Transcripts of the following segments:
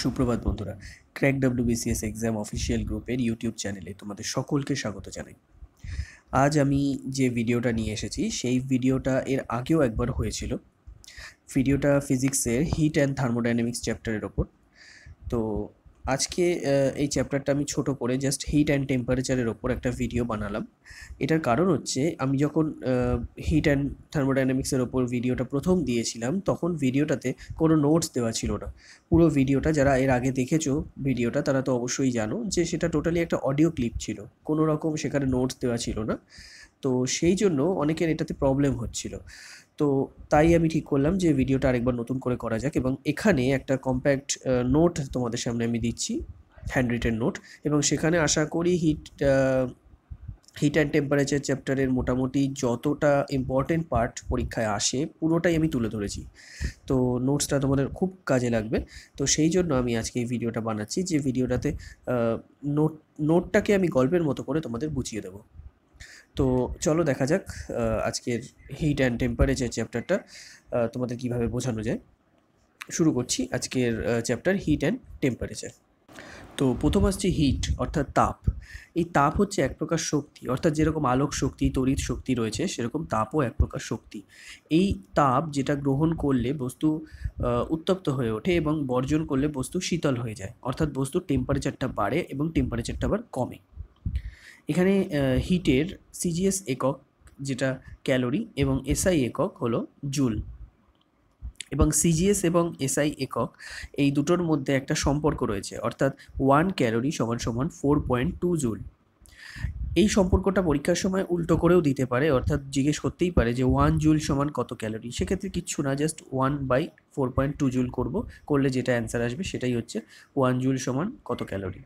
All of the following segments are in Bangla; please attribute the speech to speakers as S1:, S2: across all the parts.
S1: সুপ্রভাত বন্ধুরা ক্র্যাক বিসিএস এক্সাম অফিসিয়াল গ্রুপের ইউটিউব চ্যানেলে তোমাদের সকলকে স্বাগত জানাই আজ আমি যে ভিডিওটা নিয়ে এসেছি সেই ভিডিওটা এর আগেও একবার হয়েছিল ভিডিওটা ফিজিক্সের হিট অ্যান্ড থার্মোডাইনামিক্স চ্যাপ্টারের ওপর তো আজকে এই চ্যাপ্টারটা আমি ছোট করে জাস্ট হিট অ্যান্ড টেম্পারেচারের ওপর একটা ভিডিও বানালাম এটার কারণ হচ্ছে আমি যখন হিট অ্যান্ড থার্মোডাইনামিক্সের ওপর ভিডিওটা প্রথম দিয়েছিলাম তখন ভিডিওটাতে কোনো নোটস দেওয়া ছিল না পুরো ভিডিওটা যারা এর আগে দেখেছো ভিডিওটা তারা তো অবশ্যই জানো যে সেটা টোটালি একটা অডিও ক্লিপ ছিল কোনো রকম সেখানে নোটস দেওয়া ছিল না তো সেই জন্য অনেকের এটাতে প্রবলেম হচ্ছিলো তো তাই আমি ঠিক করলাম যে ভিডিওটা আরেকবার নতুন করে করা যাক এবং এখানে একটা কম্প্যাক্ট নোট তোমাদের সামনে আমি দিচ্ছি হ্যান্ড রিটেন নোট এবং সেখানে আশা করি হিট হিট অ্যান্ড টেম্পারেচার চ্যাপ্টারের মোটামুটি যতটা ইম্পর্টেন্ট পার্ট পরীক্ষায় আসে পুরোটাই আমি তুলে ধরেছি তো নোটসটা তোমাদের খুব কাজে লাগবে তো সেই জন্য আমি আজকে এই ভিডিওটা বানাচ্ছি যে ভিডিওটাতে নোট নোটটাকে আমি গল্পের মতো করে তোমাদের বুঝিয়ে দেবো তো চলো দেখা যাক আজকের হিট অ্যান্ড টেম্পারেচার চ্যাপ্টারটা তোমাদের কিভাবে বোঝানো যায় শুরু করছি আজকের চ্যাপ্টার হিট অ্যান্ড টেম্পারেচার তো প্রথম আসছে হিট অর্থাৎ তাপ এই তাপ হচ্ছে এক প্রকার শক্তি অর্থাৎ যেরকম আলোক শক্তি তড়িৎ শক্তি রয়েছে সেরকম তাপও এক প্রকার শক্তি এই তাপ যেটা গ্রহণ করলে বস্তু উত্তপ্ত হয়ে ওঠে এবং বর্জন করলে বস্তু শীতল হয়ে যায় অর্থাৎ বস্তুর টেম্পারেচারটা বাড়ে এবং টেম্পারেচারটা আবার কমে এখানে হিটের সিজিএস একক যেটা ক্যালোরি এবং এসআই একক হলো জুল এবং সিজিএস এবং এসআই একক এই দুটোর মধ্যে একটা সম্পর্ক রয়েছে অর্থাৎ ওয়ান ক্যালোরি সমান সমান ফোর পয়েন্ট টু জুল এই সম্পর্কটা পরীক্ষার সময় উল্টো করেও দিতে পারে অর্থাৎ জিজ্ঞেস করতেই পারে যে ওয়ান জুল সমান কত ক্যালোরি সেক্ষেত্রে কিচ্ছু না just one by four point two joule করবো করলে যেটা অ্যান্সার আসবে সেটাই হচ্ছে ওয়ান জুল সমান কত ক্যালোরি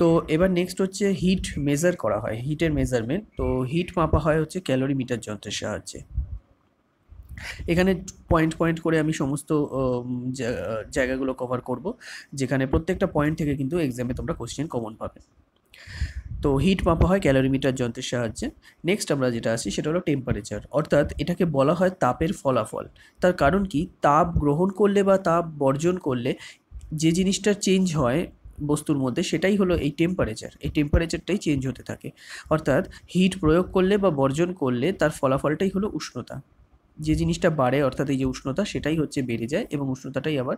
S1: তো এবার নেক্সট হচ্ছে হিট মেজার করা হয় হিটের মেজারমেন্ট তো হিট মাপা হয় হচ্ছে ক্যালোরি মিটার যন্ত্রের সাহায্যে এখানে পয়েন্ট পয়েন্ট করে আমি সমস্ত জায়গাগুলো কভার করব যেখানে প্রত্যেকটা পয়েন্ট থেকে কিন্তু এক্সামে তোমরা কোশ্চেন কমন পাবে তো হিট মাপা হয় ক্যালোরি মিটার যন্ত্রের সাহায্যে নেক্সট আমরা যেটা আসি সেটা হলো টেম্পারেচার অর্থাৎ এটাকে বলা হয় তাপের ফলাফল তার কারণ কি তাপ গ্রহণ করলে বা তাপ বর্জন করলে যে জিনিসটা চেঞ্জ হয় বস্তুর মধ্যে সেটাই হলো এই টেম্পারেচার এই টেম্পারেচারটাই চেঞ্জ হতে থাকে অর্থাৎ হিট প্রয়োগ করলে বা বর্জন করলে তার ফলাফলটাই হলো উষ্ণতা যে জিনিসটা বাড়ে অর্থাৎ এই যে উষ্ণতা সেটাই হচ্ছে বেড়ে যায় এবং উষ্ণতাটাই আবার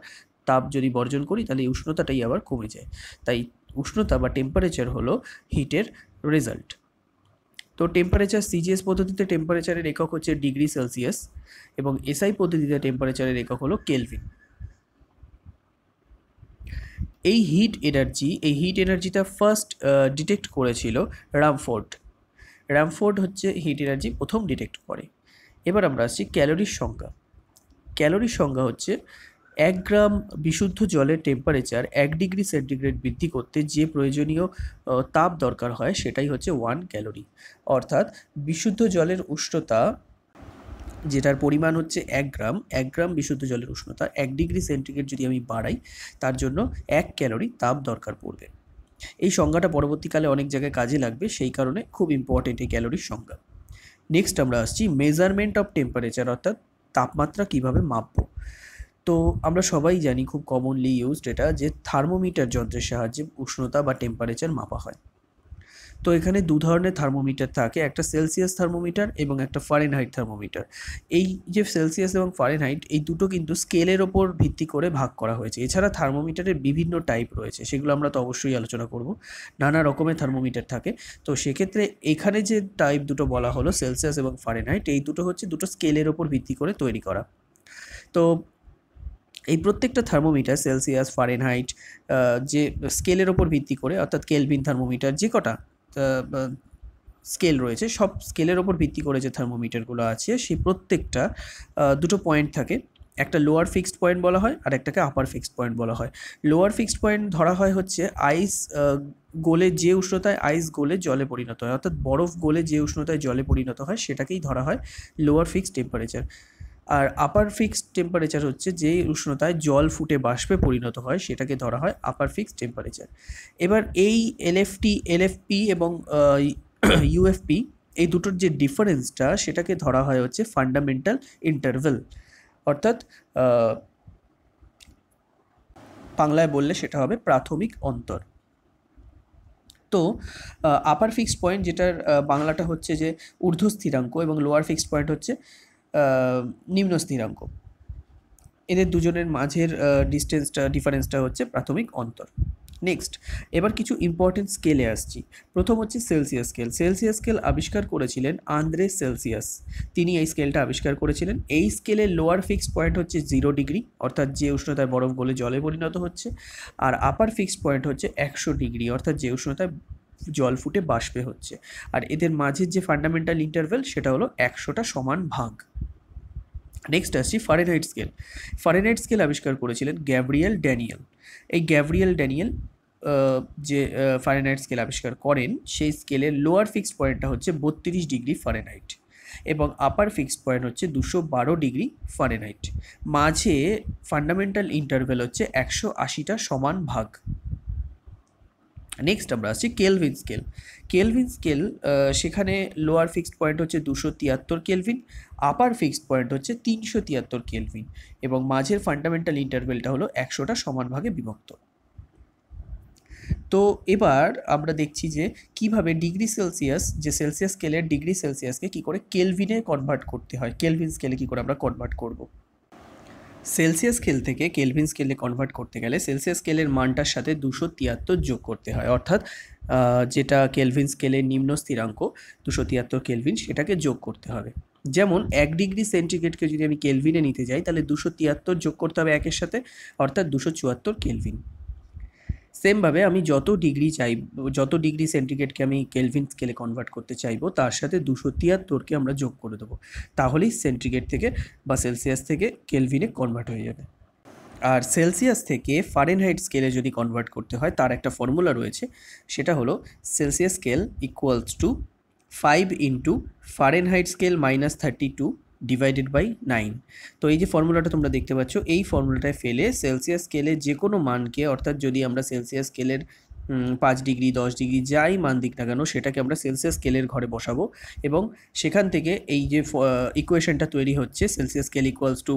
S1: তাপ যদি বর্জন করি তাহলে এই উষ্ণতাটাই আবার কমে যায় তাই উষ্ণতা বা টেম্পারেচার হলো হিটের রেজাল্ট তো টেম্পারেচার সিজিএস পদ্ধতিতে টেম্পারেচারের একক হচ্ছে ডিগ্রি সেলসিয়াস এবং এসআই পদ্ধতিতে টেম্পারেচারের একক হলো কেলভিন এই হিট এনার্জি এই হিট এনার্জিটা ফার্স্ট ডিটেক্ট করেছিল রামফোর্ড র্যামফোর্ড হচ্ছে হিট এনার্জি প্রথম ডিটেক্ট করে এবার আমরা আসছি ক্যালোরির সংখ্যা ক্যালোরির সংখ্যা হচ্ছে এক গ্রাম বিশুদ্ধ জলের টেম্পারেচার এক ডিগ্রি সেন্টিগ্রেড বৃদ্ধি করতে যে প্রয়োজনীয় uh, তাপ দরকার হয় সেটাই হচ্ছে ওয়ান ক্যালোরি অর্থাৎ বিশুদ্ধ জলের উষ্ণতা যেটার পরিমাণ হচ্ছে এক গ্রাম এক গ্রাম বিশুদ্ধ জলের উষ্ণতা এক ডিগ্রি সেন্টিগ্রেড যদি আমি বাড়াই তার জন্য এক ক্যালোরি তাপ দরকার পড়বে এই সংজ্ঞাটা পরবর্তীকালে অনেক জায়গায় কাজে লাগবে সেই কারণে খুব ইম্পর্টেন্ট এই ক্যালোরির সংজ্ঞা নেক্সট আমরা আসছি মেজারমেন্ট অফ টেম্পারেচার অর্থাৎ তাপমাত্রা কিভাবে মাপবো তো আমরা সবাই জানি খুব কমনলি ইউজড এটা যে থার্মোমিটার যন্ত্রের সাহায্যে উষ্ণতা বা টেম্পারেচার মাপা হয় তো এখানে দু ধরনের থার্মোমিটার থাকে একটা সেলসিয়াস থার্মোমিটার এবং একটা ফারেনহাইট থার্মোমিটার এই যে সেলসিয়াস এবং ফারেনহাইট এই দুটো কিন্তু স্কেলের ওপর ভিত্তি করে ভাগ করা হয়েছে এছাড়া থার্মোমিটারের বিভিন্ন টাইপ রয়েছে সেগুলো আমরা তো অবশ্যই আলোচনা করব নানা রকমের থার্মোমিটার থাকে তো সেক্ষেত্রে এখানে যে টাইপ দুটো বলা হলো সেলসিয়াস এবং ফারেনহাইট এই দুটো হচ্ছে দুটো স্কেলের ওপর ভিত্তি করে তৈরি করা তো এই প্রত্যেকটা থার্মোমিটার সেলসিয়াস ফারেনহাইট যে স্কেলের ওপর ভিত্তি করে অর্থাৎ কেলভিন থার্মোমিটার যে কটা স্কেল রয়েছে সব স্কেলের ওপর ভিত্তি করে যে থার্মোমিটারগুলো আছে সেই প্রত্যেকটা দুটো পয়েন্ট থাকে একটা লোয়ার ফিক্সড পয়েন্ট বলা হয় আর একটাকে আপার ফিক্সড পয়েন্ট বলা হয় লোয়ার ফিক্সড পয়েন্ট ধরা হয় হচ্ছে আইস গোলে যে উষ্ণতায় আইস গোলে জলে পরিণত হয় অর্থাৎ বরফ গোলে যে উষ্ণতায় জলে পরিণত হয় সেটাকেই ধরা হয় লোয়ার ফিক্সড টেম্পারেচার আর আপার ফিক্সড টেম্পারেচার হচ্ছে যে উষ্ণতায় জল ফুটে বাষ্পে পরিণত হয় সেটাকে ধরা হয় আপার ফিক্সড টেম্পারেচার এবার এই এলএফটি এলএফপি এবং ইউএফপি এই দুটোর যে ডিফারেন্সটা সেটাকে ধরা হয় হচ্ছে ফান্ডামেন্টাল ইন্টারভেল অর্থাৎ বাংলায় বললে সেটা হবে প্রাথমিক অন্তর তো আপার ফিক্সড পয়েন্ট যেটার বাংলাটা হচ্ছে যে ঊর্ধ্ব স্থিরাঙ্ক এবং লোয়ার ফিক্সড পয়েন্ট হচ্ছে নিম্ন স্থিরাঙ্ক এদের দুজনের মাঝের ডিস্টেন্সটা ডিফারেন্সটা হচ্ছে প্রাথমিক অন্তর নেক্সট এবার কিছু ইম্পর্টেন্ট স্কেলে আসছি প্রথম হচ্ছে সেলসিয়াস স্কেল সেলসিয়াস স্কেল আবিষ্কার করেছিলেন আন্দ্রে সেলসিয়াস তিনি এই স্কেলটা আবিষ্কার করেছিলেন এই স্কেলে লোয়ার ফিক্সড পয়েন্ট হচ্ছে জিরো ডিগ্রি অর্থাৎ যে উষ্ণতায় বরফ গলে জলে পরিণত হচ্ছে আর আপার ফিক্সড পয়েন্ট হচ্ছে একশো ডিগ্রি অর্থাৎ যে উষ্ণতায় জল ফুটে বাষ্পে হচ্ছে আর এদের মাঝের যে ফান্ডামেন্টাল ইন্টারভেল সেটা হলো একশোটা সমান ভাগ নেক্সট আসছি ফারেনহাইট স্কেল ফারেনহাইট স্কেল আবিষ্কার করেছিলেন গ্যাব্রিয়েল ড্যানিয়েল এই গ্যাব্রিয়েল ড্যানিয়েল যে ফারেনহাইট স্কেল আবিষ্কার করেন সেই স্কেলের লোয়ার ফিক্সড পয়েন্টটা হচ্ছে বত্রিশ ডিগ্রি ফারেনহাইট এবং আপার ফিক্সড পয়েন্ট হচ্ছে দুশো বারো ডিগ্রি ফারেনহাইট মাঝে ফান্ডামেন্টাল ইন্টারভেল হচ্ছে একশো আশিটা সমান ভাগ নেক্সট আমরা আসছি কেলভিন স্কেল কেলভিন স্কেল সেখানে লোয়ার ফিক্সড পয়েন্ট হচ্ছে দুশো তিয়াত্তর কেলভিন আপার ফিক্সড পয়েন্ট হচ্ছে তিনশো তিয়াত্তর কেলভিন এবং মাঝের ফান্ডামেন্টাল ইন্টারভেলটা হলো একশোটা সমানভাগে বিভক্ত তো এবার আমরা দেখছি যে কিভাবে ডিগ্রি সেলসিয়াস যে সেলসিয়াস স্কেলের ডিগ্রি সেলসিয়াসকে কী করে কেলভিনে কনভার্ট করতে হয় কেলভিন স্কেলে কী করে আমরা কনভার্ট করবো সেলসিয়াস স্কেল থেকে কেলভিন স্কেলে কনভার্ট করতে গেলে সেলসিয়াস স্কেলের মানটার সাথে দুশো তিয়াত্তর যোগ করতে হয় অর্থাৎ যেটা কেলভিন স্কেলের নিম্ন স্থিরাঙ্ক দুশো তিয়াত্তর কেলভিন সেটাকে যোগ করতে হবে যেমন এক ডিগ্রি সেন্টিগ্রেডকে যদি আমি কেলভিনে নিতে যাই তাহলে দুশো তিয়াত্তর যোগ করতে হবে একের সাথে অর্থাৎ দুশো চুয়াত্তর কেলভিন সেমভাবে আমি যত ডিগ্রি চাই যত ডিগ্রি সেন্টিগ্রেডকে আমি কেলভিন স্কেলে কনভার্ট করতে চাইবো তার সাথে দুশো তিয়াত্তরকে আমরা যোগ করে দেবো তাহলেই সেন্টিগ্রেড থেকে বা সেলসিয়াস থেকে কেলভিনে কনভার্ট হয়ে যাবে আর সেলসিয়াস থেকে ফারেনহাইট স্কেলে যদি কনভার্ট করতে হয় তার একটা ফর্মুলা রয়েছে সেটা হলো Celsius scale equals to five into Fahrenheit scale minus thirty two divided by nine তো এই যে ফর্মুলাটা তোমরা দেখতে পাচ্ছ এই ফর্মুলাটায় ফেলে সেলসিয়াস স্কেলে যে কোনো মানকে অর্থাৎ যদি আমরা সেলসিয়াস স্কেলের পাঁচ ডিগ্রি দশ ডিগ্রি যাই মান দিক না কেন সেটাকে আমরা সেলসিয়াস স্কেলের ঘরে বসাবো এবং সেখান থেকে এই যে ইকুয়েশনটা তৈরি হচ্ছে Celsius scale equals to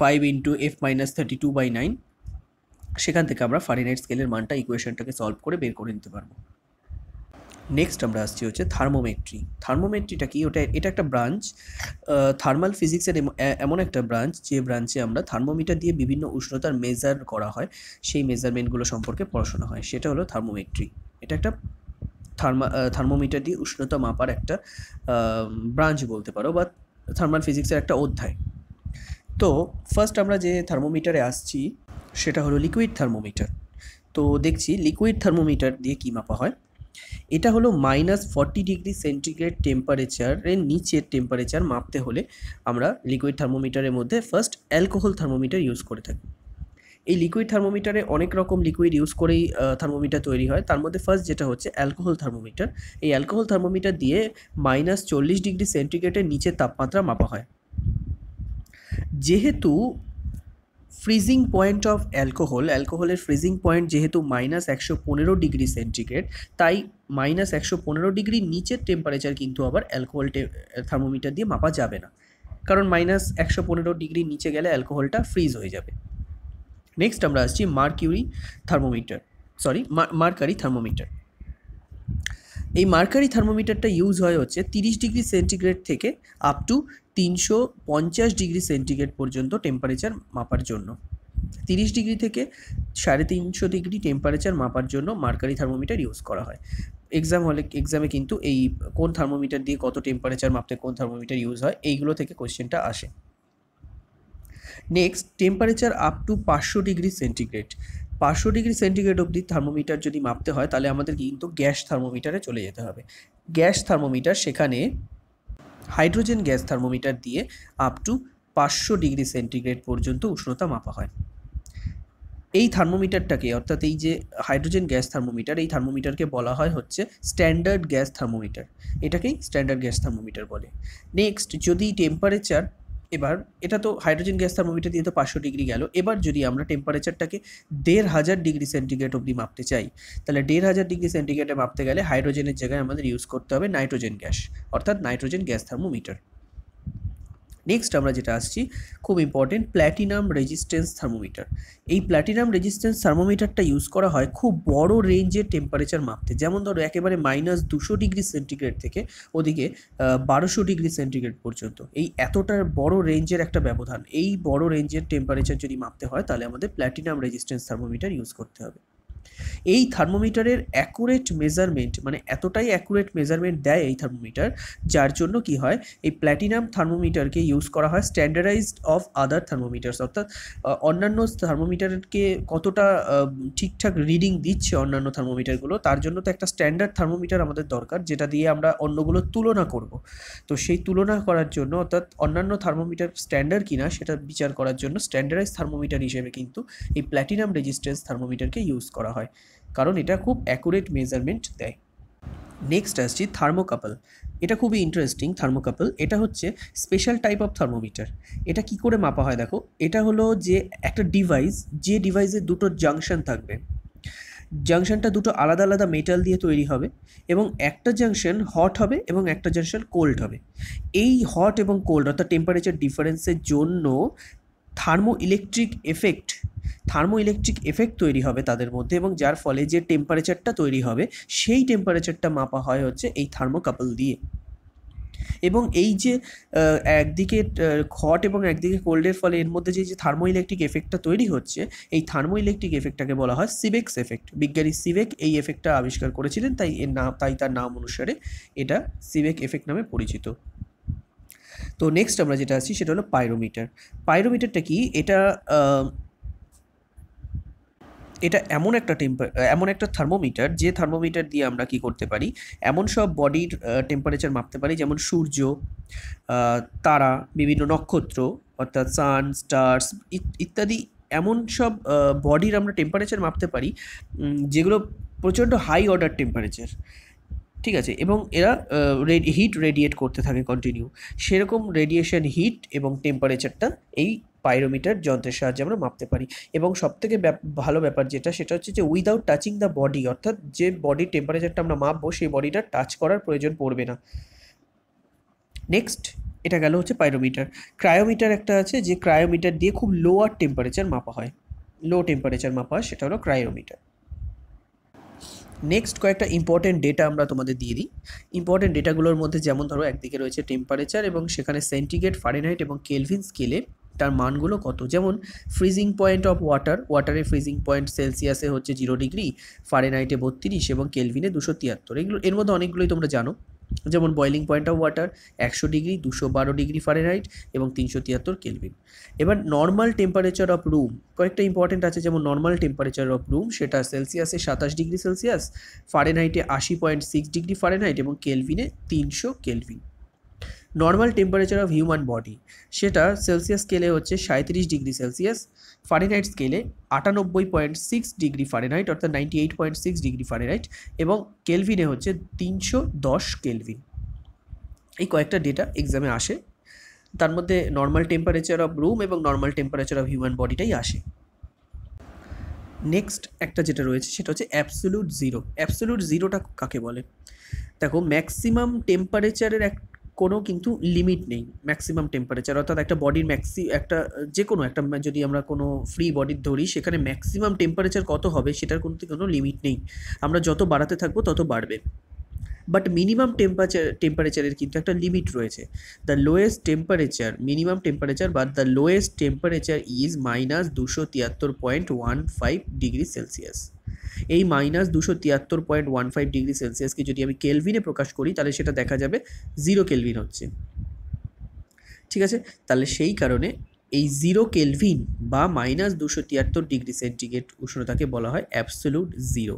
S1: five into F minus thirty two by nine সেখান থেকে আমরা ফারিনাইট স্কেলের মানটা ইকুয়েশনটাকে সলভ করে বের করে নিতে পারবো নেক্সট আমরা আসছি হচ্ছে থার্মোমেট্রি থার্মোমেট্রিটা কি ওটা এটা একটা ব্রাঞ্চ থার্মাল ফিজিক্সের এমন একটা ব্রাঞ্চ যে ব্রাঞ্চে আমরা থার্মোমিটার দিয়ে বিভিন্ন উষ্ণতার মেজার করা হয় সেই মেজারমেন্টগুলো সম্পর্কে পড়াশোনা হয় সেটা হলো থার্মোমেট্রি এটা একটা থার্মা থার্মোমিটার দিয়ে উষ্ণতা মাপার একটা ব্রাঞ্চ বলতে পারো বা থার্মাল ফিজিক্সের একটা অধ্যায় তো ফার্স্ট আমরা যে থার্মোমিটারে আসছি সেটা হলো লিকুইড থার্মোমিটার তো দেখছি লিকুইড থার্মোমিটার দিয়ে কী মাপা হয় এটা হলো মাইনাস ফর্টি ডিগ্রি সেন্টিগ্রেড টেম্পারেচারের নিচের টেম্পারেচার মাপতে হলে আমরা লিকুইড থার্মোমিটারের মধ্যে ফার্স্ট অ্যালকোহল থার্মোমিটার ইউজ করে থাকি এই লিকুইড থার্মোমিটারে অনেক রকম লিকুইড ইউজ করেই থার্মোমিটার তৈরি হয় তার মধ্যে ফার্স্ট যেটা হচ্ছে অ্যালকোহল থার্মোমিটার এই অ্যালকোহল থার্মোমিটার দিয়ে মাইনাস চল্লিশ ডিগ্রি সেন্টিগ্রেডের নিচে তাপমাত্রা মাপা হয় যেহেতু ফ্রিজিং পয়েন্ট অফ অ্যালকোহল অ্যালকোহলের ফ্রিজিং পয়েন্ট যেহেতু মাইনাস একশো পনেরো ডিগ্রি সেন্টিগ্রেড তাই মাইনাস একশো পনেরো ডিগ্রি নিচের টেম্পারেচার কিন্তু আবার অ্যালকোহল থার্মোমিটার দিয়ে মাপা যাবে না কারণ মাইনাস একশো পনেরো ডিগ্রি নিচে গেলে অ্যালকোহলটা ফ্রিজ হয়ে যাবে নেক্সট আমরা আসছি mercury thermometer sorry mercury thermometer এই মার্কারি থার্মোমিটারটা ইউজ হয় হচ্ছে তিরিশ ডিগ্রি সেন্টিগ্রেড থেকে আপ টু তিনশো পঞ্চাশ ডিগ্রি সেন্টিগ্রেড পর্যন্ত টেম্পারেচার মাপার জন্য তিরিশ ডিগ্রি থেকে সাড়ে তিনশো ডিগ্রি টেম্পারেচার মাপার জন্য মার্কারি থার্মোমিটার ইউজ করা হয় এক্সাম হলে এক্সামে কিন্তু এই কোন থার্মোমিটার দিয়ে কত টেম্পারেচার মাপতে কোন থার্মোমিটার ইউজ হয় এইগুলো থেকে কোশ্চেনটা আসে নেক্সট টেম্পারেচার আপ টু পাঁচশো ডিগ্রি সেন্টিগ্রেড পাঁচশো ডিগ্রি সেন্টিগ্রেড অবধি থার্মোমিটার যদি মাপতে হয় তাহলে আমাদের কিন্তু গ্যাস থার্মোমিটারে চলে যেতে হবে গ্যাস থার্মোমিটার সেখানে হাইড্রোজেন গ্যাস থার্মোমিটার দিয়ে আপ টু পাঁচশো ডিগ্রি সেন্টিগ্রেড পর্যন্ত উষ্ণতা মাপা হয় এই থার্মোমিটারটাকে অর্থাৎ এই যে হাইড্রোজেন গ্যাস থার্মোমিটার এই থার্মোমিটারকে বলা হয় হচ্ছে স্ট্যান্ডার্ড গ্যাস থার্মোমিটার এটাকেই স্ট্যান্ডার্ড গ্যাস থার্মোমিটার বলে নেক্সট যদি টেম্পারেচার এবার এটা তো হাইড্রোজেন গ্যাস থার্মোমিটার দিয়ে তো পাঁচশো ডিগ্রি গেল এবার যদি আমরা টেম্পারেচারটাকে দেড় হাজার ডিগ্রি সেন্টিগ্রেড অবধি মাপতে চাই তাহলে দেড় হাজার ডিগ্রি সেন্টিগ্রেডে মাপতে গেলে হাইড্রোজেনের জায়গায় আমাদের ইউজ করতে হবে নাইট্রোজেন গ্যাস অর্থাৎ নাইট্রোজেন গ্যাস থার্মোমিটার নেক্সট আমরা যেটা আসছি খুব ইম্পর্টেন্ট প্ল্যাটিনাম রেজিস্ট্যান্স থার্মোমিটার এই প্ল্যাটিনাম রেজিস্ট্যান্স থার্মোমিটারটা ইউজ করা হয় খুব বড় রেঞ্জের টেম্পারেচার মাপতে যেমন ধরো একেবারে মাইনাস দুশো ডিগ্রি সেন্টিগ্রেড থেকে ওদিকে বারোশো ডিগ্রি সেন্টিগ্রেড পর্যন্ত এই এতটার বড় রেঞ্জের একটা ব্যবধান এই বড় রেঞ্জের টেম্পারেচার যদি মাপতে হয় তাহলে আমাদের প্ল্যাটিনাম রেজিস্ট্যান্স থার্মোমিটার ইউজ করতে হবে এই থার্মোমিটারের অ্যাকুরেট মেজারমেন্ট মানে এতটাই অ্যাকুরেট মেজারমেন্ট দেয় এই থার্মোমিটার যার জন্য কি হয় এই প্ল্যাটিনাম থার্মোমিটারকে ইউজ করা হয় স্ট্যান্ডার্ডাইজড অফ আদার থার্মোমিটার্স অর্থাৎ অন্যান্য থার্মোমিটারকে কতটা ঠিকঠাক রিডিং দিচ্ছে অন্যান্য থার্মোমিটারগুলো তার জন্য তো একটা স্ট্যান্ডার্ড থার্মোমিটার আমাদের দরকার যেটা দিয়ে আমরা অন্যগুলো তুলনা করব তো সেই তুলনা করার জন্য অর্থাৎ অন্যান্য থার্মোমিটার স্ট্যান্ডার্ড কিনা সেটা বিচার করার জন্য স্ট্যান্ডার্ডাইজ থার্মোমিটার হিসেবে কিন্তু এই প্ল্যাটিনাম রেজিস্ট্যান্স থার্মোমিটারকে ইউজ করা হয় কারণ এটা খুব অ্যাকুরেট মেজারমেন্ট দেয় নেক্সট আসছি থার্মোকাপল এটা খুবই ইন্টারেস্টিং থার্মোকাপল এটা হচ্ছে স্পেশাল টাইপ অফ থার্মোমিটার এটা কি করে মাপা হয় দেখো এটা হলো যে একটা ডিভাইস যে ডিভাইসে দুটো জাংশন থাকবে জাংশনটা দুটো আলাদা আলাদা মেটাল দিয়ে তৈরি হবে এবং একটা জাংশন হট হবে এবং একটা জাংশন কোল্ড হবে এই হট এবং কোল্ড অর্থাৎ টেম্পারেচার ডিফারেন্সের জন্য thermoelectric effect thermoelectric effect তৈরি হবে তাদের মধ্যে এবং যার ফলে যে টেম্পারেচারটা তৈরি হবে সেই টেম্পারেচারটা মাপা হয় হচ্ছে এই থার্মোকাপল দিয়ে এবং এই যে একদিকে হট এবং একদিকে কোল্ডের ফলে এর মধ্যে যে যে থার্মো ইলেকট্রিক এফেক্টটা তৈরি হচ্ছে এই থার্মো ইলেকট্রিক এফেক্টটাকে বলা হয় সিবেক্স এফেক্ট বিজ্ঞানী সিবেক এই এফেক্টটা আবিষ্কার করেছিলেন তাই এর নাম তাই তার নাম অনুসারে এটা সিবেক এফেক্ট নামে পরিচিত তো নেক্সট আমরা যেটা আছি সেটা হলো পাইরোমিটার পাইরোমিটারটা কি এটা এটা এমন একটা টেম্পার এমন একটা থার্মোমিটার যে থার্মোমিটার দিয়ে আমরা কি করতে পারি এমন সব বডির টেম্পারেচার মাপতে পারি যেমন সূর্য তারা বিভিন্ন নক্ষত্র অর্থাৎ সান স্টার্স ইত্যাদি এমন সব বডির আমরা টেম্পারেচার মাপতে পারি যেগুলো প্রচণ্ড হাই অর্ডার টেম্পারেচার ঠিক আছে এবং এরা হিট রেডিয়েট করতে থাকে কন্টিনিউ সেরকম রেডিয়েশন হিট এবং টেম্পারেচারটা এই পাইরোমিটার যন্ত্রের সাহায্যে আমরা মাপতে পারি এবং সবথেকে ভালো ব্যাপার যেটা সেটা হচ্ছে যে উইদাউট টাচিং দ্য বডি অর্থাৎ যে বডির টেম্পারেচারটা আমরা মাপবো সেই বডিটা টাচ করার প্রয়োজন পড়বে না নেক্সট এটা গেল হচ্ছে পাইরোমিটার ক্রায়োমিটার একটা আছে যে ক্রায়োমিটার দিয়ে খুব লোয়ার টেম্পারেচার মাপা হয় লো টেম্পারেচার মাপা সেটা হলো ক্রায়োমিটার নেক্সট কয়েকটা ইম্পর্টেন্ট ডেটা আমরা তোমাদের দিয়ে দিই ইম্পর্টেন্ট ডেটাগুলোর মধ্যে যেমন ধরো একদিকে রয়েছে টেম্পারেচার এবং সেখানে সেন্টিগ্রেড ফারেনহাইট এবং কেলভিন স্কেলে তার মানগুলো কত যেমন ফ্রিজিং পয়েন্ট অফ ওয়াটার ওয়াটারে ফ্রিজিং পয়েন্ট সেলসিয়াসে হচ্ছে জিরো ডিগ্রি ফারেনহাইটে বত্রিশ এবং কেলভিনে দুশো তিয়াত্তর এগুলো এর মধ্যে অনেকগুলোই তোমরা জানো যেমন বয়লিং পয়েন্ট অফ ওয়াটার একশো ডিগ্রি দুশো বারো ডিগ্রি ফারেনহাইট এবং তিনশো তিয়াত্তর কেলভিন এবার নর্মাল টেম্পারেচার অফ রুম কয়েকটা ইম্পর্টেন্ট আছে যেমন নর্মাল টেম্পারেচার অফ রুম সেটা সেলসিয়াসে সাতাশ ডিগ্রি সেলসিয়াস ফারেনহাইটে আশি পয়েন্ট সিক্স ডিগ্রি ফারেনহাইট এবং কেলভিনে তিনশো Kelvin normal temperature of human body সেটা সেলসিয়াস স্কেলে হচ্ছে সাঁত্রিশ ডিগ্রি সেলসিয়াস ফারেনহাইট স্কেলে আটানব্বই পয়েন্ট সিক্স ডিগ্রি ফারেনহাইট অর্থাৎ ninety eight point six degree Fahrenheit এবং কেলভিনে হচ্ছে তিনশো দশ কেলভিন এই কয়েকটা ডেটা এক্সামে আসে তার মধ্যে নর্মাল টেম্পারেচার অফ রুম এবং নর্মাল টেম্পারেচার অফ হিউম্যান বডিটাই আসে নেক্সট একটা যেটা রয়েছে সেটা হচ্ছে অ্যাবসোলুট জিরো অ্যাবসোলুট জিরোটা কাকে বলে দেখো ম্যাক্সিমাম টেম্পারেচারের এক কোনো কিন্তু লিমিট নেই ম্যাক্সিমাম টেম্পারেচার অর্থাৎ একটা বডির ম্যাক্সি একটা যে কোনো একটা যদি আমরা কোনো ফ্রি বডির ধরি সেখানে ম্যাক্সিমাম টেম্পারেচার কত হবে সেটার কোনো কোনো লিমিট নেই আমরা যত বাড়াতে থাকবো তত বাড়বে বাট মিনিমাম টেম্পারেচার টেম্পারেচারের কিন্তু একটা লিমিট রয়েছে the lowest temperature minimum temperature বা the lowest temperature is minus দুশো তিয়াত্তর point one five degree Celsius এই মাইনাস দুশো তিয়াত্তর পয়েন্ট ওয়ান ফাইভ ডিগ্রি সেলসিয়াসকে যদি আমি কেলভিনে প্রকাশ করি তাহলে সেটা দেখা যাবে জিরো কেলভিন হচ্ছে ঠিক আছে তাহলে সেই কারণে এই জিরো কেলভিন বা মাইনাস দুশো তিয়াত্তর ডিগ্রি সেন্টিগ্রেড উষ্ণতাকে বলা হয় absolute zero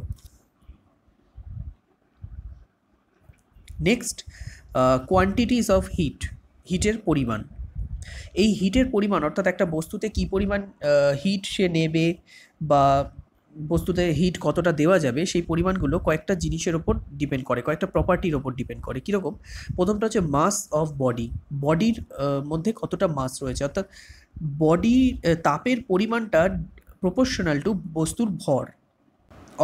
S1: next quantities of heat হিটের পরিমাণ এই হিটের পরিমাণ অর্থাৎ একটা বস্তুতে কি পরিমাণ হিট সে নেবে বা বস্তুতে হিট কতটা দেওয়া যাবে সেই পরিমাণগুলো কয়েকটা জিনিসের ওপর ডিপেন্ড করে কয়েকটা প্রপার্টির ওপর ডিপেন্ড করে কীরকম প্রথমটা হচ্ছে মাস অফ বডি বডির মধ্যে কতটা মাস রয়েছে অর্থাৎ বডি তাপের পরিমাণটা প্রপোর্শনাল টু বস্তুর ভর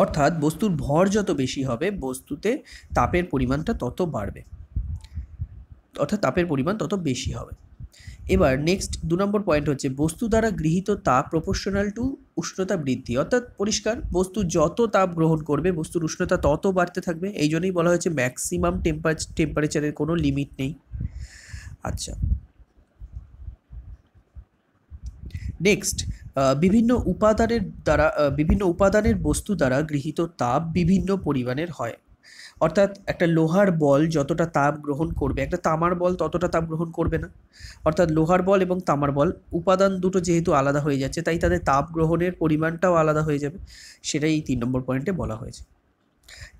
S1: অর্থাৎ বস্তুর ভর যত বেশি হবে বস্তুতে তাপের পরিমাণটা তত বাড়বে অর্থাৎ তাপের পরিমাণ তত বেশি হবে এবার নেক্সট দু নম্বর পয়েন্ট হচ্ছে বস্তু দ্বারা গৃহীত তাপ প্রপোর্শনাল টু উষ্ণতা বৃদ্ধি অর্থাৎ পরিষ্কার বস্তু যত তাপ গ্রহণ করবে বস্তুর উষ্ণতা তত বাড়তে থাকবে এই জন্যই বলা হয়েছে ম্যাক্সিমাম টেম্পার টেম্পারেচারের কোনো লিমিট নেই আচ্ছা নেক্সট বিভিন্ন উপাদানের দ্বারা বিভিন্ন উপাদানের বস্তু দ্বারা গৃহীত তাপ বিভিন্ন পরিমাণের হয় অর্থাৎ একটা লোহার বল যতটা তাপ গ্রহণ করবে একটা তামার বল ততটা তাপ গ্রহণ করবে না অর্থাৎ লোহার বল এবং তামার বল উপাদান দুটো যেহেতু আলাদা হয়ে যাচ্ছে তাই তাদের তাপ গ্রহণের পরিমাণটাও আলাদা হয়ে যাবে সেটাই এই তিন নম্বর পয়েন্টে বলা হয়েছে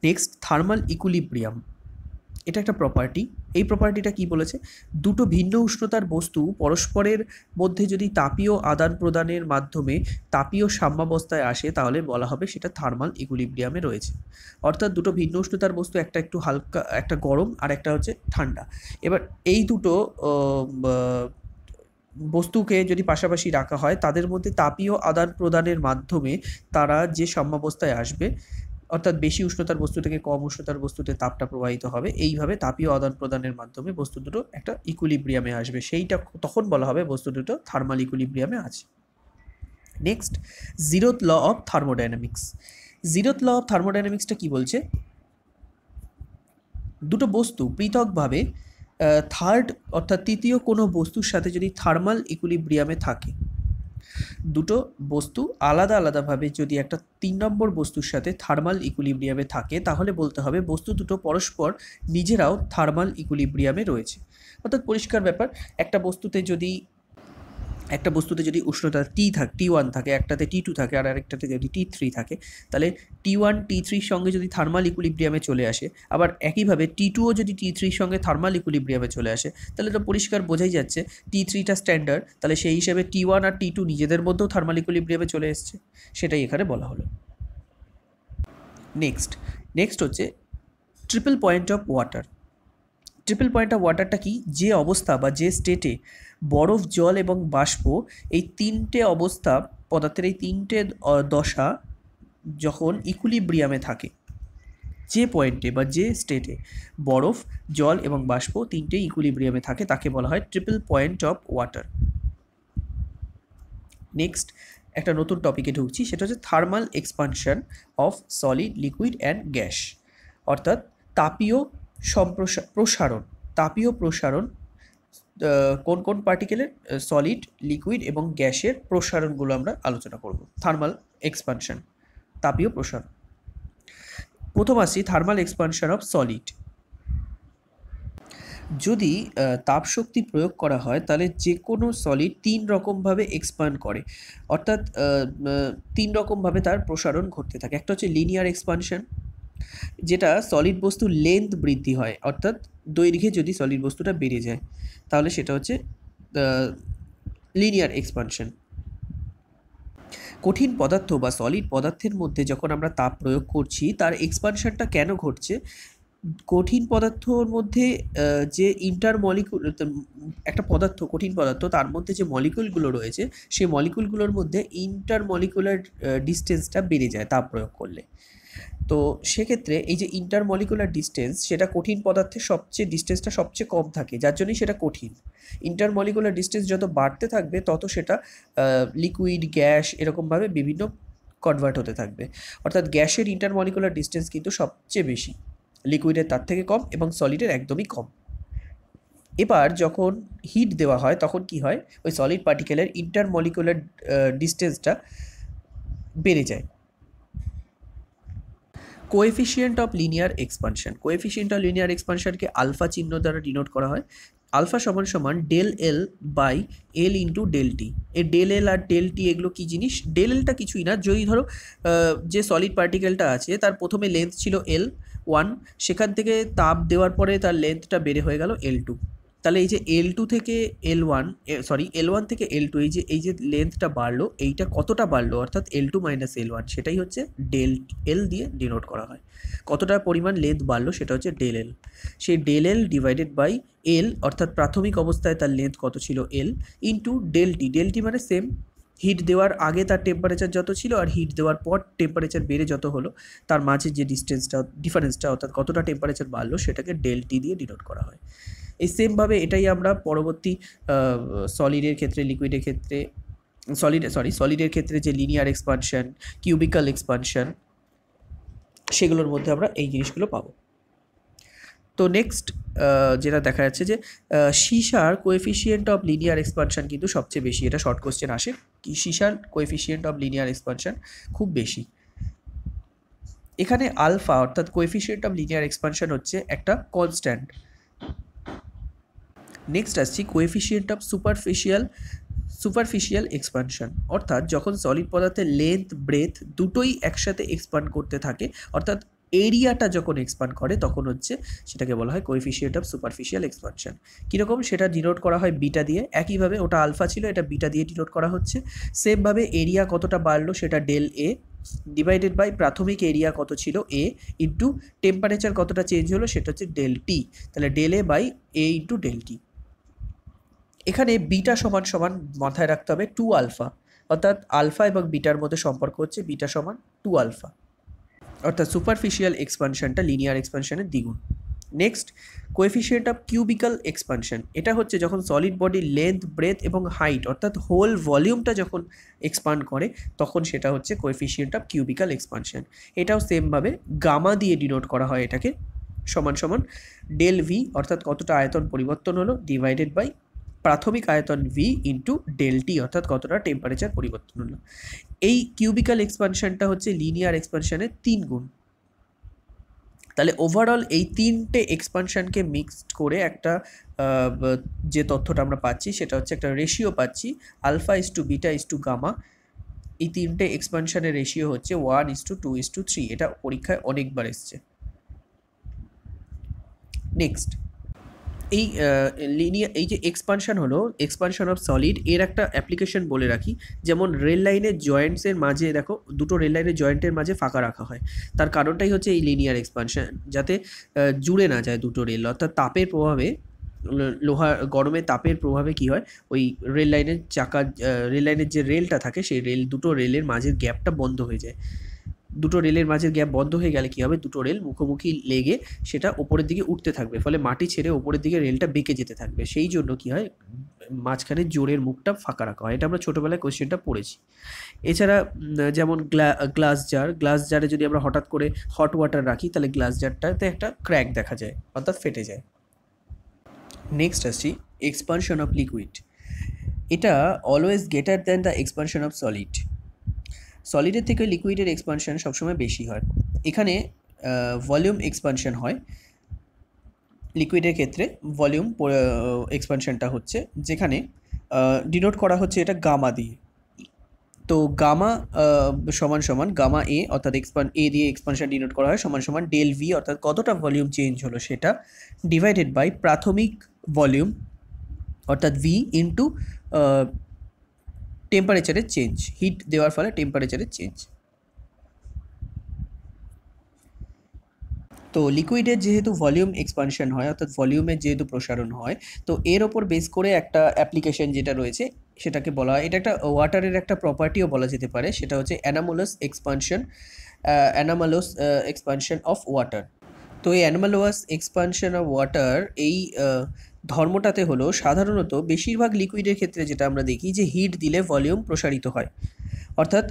S1: নেক্সট থার্মাল ইকুলিব্রিয়াম এটা একটা প্রপার্টি এই প্রপার্টিটা কি বলেছে দুটো ভিন্ন উষ্ণতার বস্তু পরস্পরের মধ্যে যদি তাপীয় আদান প্রদানের মাধ্যমে তাপীয় সাম্যাবস্থায় আসে তাহলে বলা হবে সেটা থার্মাল ইকুলিব্রিয়ামে রয়েছে অর্থাৎ দুটো ভিন্ন উষ্ণতার বস্তু একটা একটু হালকা একটা গরম আর একটা হচ্ছে ঠান্ডা এবার এই দুটো বস্তুকে যদি পাশাপাশি রাখা হয় তাদের মধ্যে তাপীয় আদান প্রদানের মাধ্যমে তারা যে সাম্যাবস্থায় আসবে অর্থাৎ বেশি উষ্ণতার বস্তু থেকে কম উষ্ণতার বস্তুতে তাপটা প্রবাহিত হবে এইভাবে তাপীয় আদান প্রদানের মাধ্যমে বস্তু দুটো একটা ইকুলিব্রিয়ামে আসবে সেইটা তখন বলা হবে বস্তু দুটো থার্মাল ইকুলিব্রিয়ামে আছে next zeroth law of thermodynamics zeroth law of থার্মোডাইনামিক্সটা কি বলছে দুটো বস্তু পৃথকভাবে থার্ড অর্থাৎ তৃতীয় কোনো বস্তুর সাথে যদি থার্মাল ইকুলিব্রিয়ামে থাকে দুটো বস্তু আলাদা আলাদাভাবে যদি একটা তিন নম্বর বস্তুর সাথে থার্মাল ইকুলিব্রিয়ামে থাকে তাহলে বলতে হবে বস্তু দুটো পরস্পর নিজেরাও থার্মাল ইকুলিব্রিয়ামে রয়েছে অর্থাৎ পরিষ্কার ব্যাপার একটা বস্তুতে যদি একটা বস্তুতে যদি উষ্ণতা টি থাকে টি ওয়ান থাকে একটাতে টি টু থাকে আর আরেকটাতে যদি টি থ্রি থাকে তাহলে টি ওয়ান টি থ্রির সঙ্গে যদি থার্মাল ইকুলিব্রিয়ামে চলে আসে আবার একইভাবে টি টুও যদি টি থ্রির সঙ্গে থার্মাল ইকুলিব্রিয়ামে চলে আসে তাহলে তো পরিষ্কার বোঝাই যাচ্ছে টি থ্রিটা স্ট্যান্ডার্ড তাহলে সেই হিসাবে টি ওয়ান আর টি টু নিজেদের মধ্যেও থার্মাল ইকুলিব্রিয়ামে চলে এসছে সেটাই এখানে বলা হলো নেক্সট নেক্সট হচ্ছে triple point of water triple point of ওয়াটারটা কি যে অবস্থা বা যে স্টেটে বরফ জল এবং বাষ্প এই তিনটে অবস্থা পদার্থের এই তিনটে দশা যখন ইকুলিব্রিয়ামে থাকে যে পয়েন্টে বা যে স্টেটে বরফ জল এবং বাষ্প তিনটে ইকুলিব্রিয়ামে থাকে তাকে বলা হয় triple point of water next একটা নতুন টপিকে ঢুকছি সেটা হচ্ছে thermal expansion of solid liquid and gas অর্থাৎ তাপীয় প্রসারণ তাপীয় প্রসারণ কোন কোন পার্টিকেলের সলিড লিকুইড এবং গ্যাসের প্রসারণগুলো আমরা আলোচনা করব থার্মাল এক্সপানশন তাপীয় প্রসারণ প্রথম আসি থার্মাল এক্সপানশন অফ সলিড যদি তাপশক্তি প্রয়োগ করা হয় তাহলে যে কোনো সলিড তিন রকমভাবে এক্সপান্ড করে অর্থাৎ তিন রকমভাবে তার প্রসারণ ঘটতে থাকে একটা হচ্ছে লিনিয়ার এক্সপানশন যেটা সলিড বস্তুর লেন্থ বৃদ্ধি হয় অর্থাৎ দৈর্ঘ্যে যদি সলিড বস্তুটা বেড়ে যায় তাহলে সেটা হচ্ছে লিনিয়ার এক্সপানশন কঠিন পদার্থ বা সলিড পদার্থের মধ্যে যখন আমরা তাপ প্রয়োগ করছি তার এক্সপানশনটা কেন ঘটছে কঠিন পদার্থর মধ্যে যে ইন্টার মলিকুল একটা পদার্থ কঠিন পদার্থ তার মধ্যে যে মলিকুলগুলো রয়েছে সেই মলিকুলগুলোর মধ্যে ইন্টার মলিকুলার ডিস্টেন্সটা বেড়ে যায় তাপ প্রয়োগ করলে তো সেক্ষেত্রে এই যে ইন্টারমলিকুলার ডিস্টেন্স সেটা কঠিন পদার্থের সবচেয়ে ডিস্টেন্সটা সবচেয়ে কম থাকে যার জন্যই সেটা কঠিন ইন্টারমলিকুলার ডিস্টেন্স যত বাড়তে থাকবে তত সেটা লিকুইড গ্যাস এরকমভাবে বিভিন্ন কনভার্ট হতে থাকবে অর্থাৎ গ্যাসের ইন্টারমলিকুলার ডিস্টেন্স কিন্তু সবচেয়ে বেশি লিকুইডের তার থেকে কম এবং সলিডের একদমই কম এবার যখন হিট দেওয়া হয় তখন কি হয় ওই সলিড পার্টিকেলের ইন্টারমলিকুলার ডিস্টেন্সটা বেড়ে যায় coefficient of linear expansion coefficient of linear এক্সপানশনকে আলফা চিহ্ন দ্বারা ডিনোট করা হয় আলফা সমান সমান del L by L into del T এ ডেল এল আর ডেল টি এগুলো কী জিনিস ডেল এলটা কিছুই না যদি ধরো যে সলিড পার্টিকেলটা আছে তার প্রথমে লেন্থ ছিল এল ওয়ান সেখান থেকে তাপ দেওয়ার পরে তার লেন্থটা বেড়ে হয়ে গেল এল টু তাহলে এই যে এল টু থেকে L one sorry L one থেকে এল টু এই যে এই যে লেন্থটা বাড়লো এইটা কতটা বাড়লো অর্থাৎ L two minus L one সেটাই হচ্ছে ডেল এল দিয়ে ডিনোট করা হয় কতটা পরিমাণ লেন্থ বাড়লো সেটা হচ্ছে ডেল এল সেই del L divided by L অর্থাৎ প্রাথমিক অবস্থায় তার লেন্থ কত ছিল L into del T del T মানে সেম হিট দেওয়ার আগে তার টেম্পারেচার যত ছিল আর হিট দেওয়ার পর টেম্পারেচার বেড়ে যত হলো তার মাঝে যে ডিস্টেন্সটা ডিফারেন্সটা অর্থাৎ কতটা টেম্পারেচার বাড়লো সেটাকে ডেল টি দিয়ে ডিনোট করা হয় এই সেমভাবে এটাই আমরা পরবর্তী সলিডের ক্ষেত্রে লিকুইডের ক্ষেত্রে সলিড সরি সলিডের ক্ষেত্রে যে লিনিয়ার এক্সপানশান কিউবিক্যাল এক্সপানশান সেগুলোর মধ্যে আমরা এই জিনিসগুলো পাবো তো নেক্সট যেটা দেখা যাচ্ছে যে সিসার কোয়েফিসিয়েন্ট অফ লিনিয়ার এক্সপানশান কিন্তু সবচেয়ে বেশি এটা শর্ট কোয়েশ্চেন আসে কি সিসার কোয়েফিসিয়েন্ট অফ লিনিয়ার এক্সপানশান খুব বেশি এখানে আলফা অর্থাৎ কোয়েফিসিয়েন্ট অফ লিনিয়ার এক্সপানশান হচ্ছে একটা কনস্ট্যান্ট নেক্সট আসছি coefficient of superficial superficial expansion অর্থাৎ যখন সলিড পদার্থের লেন্থ ব্রেথ দুটোই একসাথে এক্সপান্ড করতে থাকে অর্থাৎ এরিয়াটা যখন এক্সপান্ড করে তখন হচ্ছে সেটাকে বলা হয় কোয়েফিসিয়েন্ট অফ সুপারফিশিয়াল এক্সপানশন কীরকম সেটা ডিনোট করা হয় বিটা দিয়ে একইভাবে ওটা আলফা ছিল এটা বিটা দিয়ে ডিনোট করা হচ্ছে সেমভাবে এরিয়া কতটা বাড়লো সেটা ডেল এ ডিভাইডেড বাই প্রাথমিক এরিয়া কত ছিল এ ইন্টু টেম্পারেচার কতটা চেঞ্জ হলো সেটা হচ্ছে ডেল টি তাহলে del A by A into del T এখানে বিটা সমান সমান মাথায় রাখতে হবে টু আলফা অর্থাৎ আলফা এবং বিটার মধ্যে সম্পর্ক হচ্ছে বিটা সমান টু আলফা অর্থাৎ সুপারফিশিয়াল এক্সপানশনটা লিনিয়ার এক্সপানশানের দ্বিগুণ next coefficient of cubical expansion এটা হচ্ছে যখন সলিড বডি লেন্থ ব্রেথ এবং হাইট অর্থাৎ হোল ভলিউমটা যখন এক্সপান্ড করে তখন সেটা হচ্ছে কোয়েফিশিয়েন্ট অফ কিউবিক্যাল এক্সপানশন এটাও সেমভাবে গামা দিয়ে ডিনোট করা হয় এটাকে সমান সমান ডেল ভি অর্থাৎ কতটা আয়তন পরিবর্তন হলো ডিভাইডেড বাই প্রাথমিক আয়তন ভি ইন্টু ডেলটি অর্থাৎ কতটা টেম্পারেচার পরিবর্তন হলো এই কিউবিক্যাল এক্সপানশানটা হচ্ছে লিনিয়ার এক্সপানশানের তিন গুণ তাহলে ওভারঅল এই তিনটে এক্সপানশানকে মিক্সড করে একটা যে তথ্যটা আমরা পাচ্ছি সেটা হচ্ছে একটা রেশিও পাচ্ছি alpha is to beta is to gamma এই তিনটে এক্সপানশানের রেশিও হচ্ছে one is to two is to three এটা পরীক্ষায় অনেকবার এসছে নেক্সট এই লিনিয়ার এই যে এক্সপানশান হলো এক্সপানশান অফ সলিড এর একটা অ্যাপ্লিকেশন বলে রাখি যেমন রেল লাইনের জয়েন্টসের মাঝে দেখো দুটো রেল লাইনের জয়েন্টের মাঝে ফাঁকা রাখা হয় তার কারণটাই হচ্ছে এই লিনিয়ার এক্সপানশান যাতে জুড়ে না যায় দুটো রেল অর্থাৎ তাপের প্রভাবে লোহা গরমে তাপের প্রভাবে কি হয় ওই রেল লাইনের চাকা রেল লাইনের যে রেলটা থাকে সেই রেল দুটো রেলের মাঝের গ্যাপটা বন্ধ হয়ে যায় দুটো রেলের মাঝের গ্যাপ বন্ধ হয়ে গেলে কী হবে দুটো রেল মুখোমুখি লেগে সেটা ওপরের দিকে উঠতে থাকবে ফলে মাটি ছেড়ে ওপরের দিকে রেলটা বেঁকে যেতে থাকবে সেই জন্য কী হয় মাঝখানে জোরের মুখটা ফাঁকা রাখা হয় এটা আমরা ছোটোবেলায় কোশ্চেনটা পড়েছি এছাড়া যেমন গ্লাস জার গ্লাস জারে যদি আমরা হঠাৎ করে হট ওয়াটার রাখি তাহলে গ্লাস জারটাতে একটা ক্র্যাক দেখা যায় অর্থাৎ ফেটে যায় নেক্সট আসছি এক্সপানশন অফ লিকুইড এটা always greater than the expansion of solid সলিডের থেকে লিকুইডের এক্সপানশান সবসময় বেশি হয় এখানে ভলিউম এক্সপানশান হয় লিকুইডের ক্ষেত্রে ভলিউম এক্সপানশানটা হচ্ছে যেখানে ডিনোট করা হচ্ছে এটা গামা দিয়ে তো গামা সমান সমান গামা এ অর্থাৎ এক্সপান এ দিয়ে এক্সপানশন ডিনোট করা হয় সমান সমান ডেল ভি অর্থাৎ কতটা ভলিউম চেঞ্জ হলো সেটা ডিভাইডেড বাই প্রাথমিক ভলিউম অর্থাৎ ভি ইন্টু টেম্পারেচারের চেঞ্জ হিট দেওয়ার ফলে টেম্পারেচারের চেঞ্জ তো লিকুইডের যেহেতু ভলিউম এক্সপানশন হয় অর্থাৎ ভলিউমের যেহেতু প্রসারণ হয় তো এর ওপর বেস করে একটা অ্যাপ্লিকেশন যেটা রয়েছে সেটাকে বলা হয় এটা একটা ওয়াটারের একটা প্রপার্টিও বলা যেতে পারে সেটা হচ্ছে anomalous expansion anomalous expansion of water তো এই অ্যানামালোয়াস এক্সপানশন অফ ওয়াটার এই ধর্মটাতে হলো সাধারণত বেশিরভাগ লিকুইডের ক্ষেত্রে যেটা আমরা দেখি যে হিট দিলে ভলিউম প্রসারিত হয় অর্থাৎ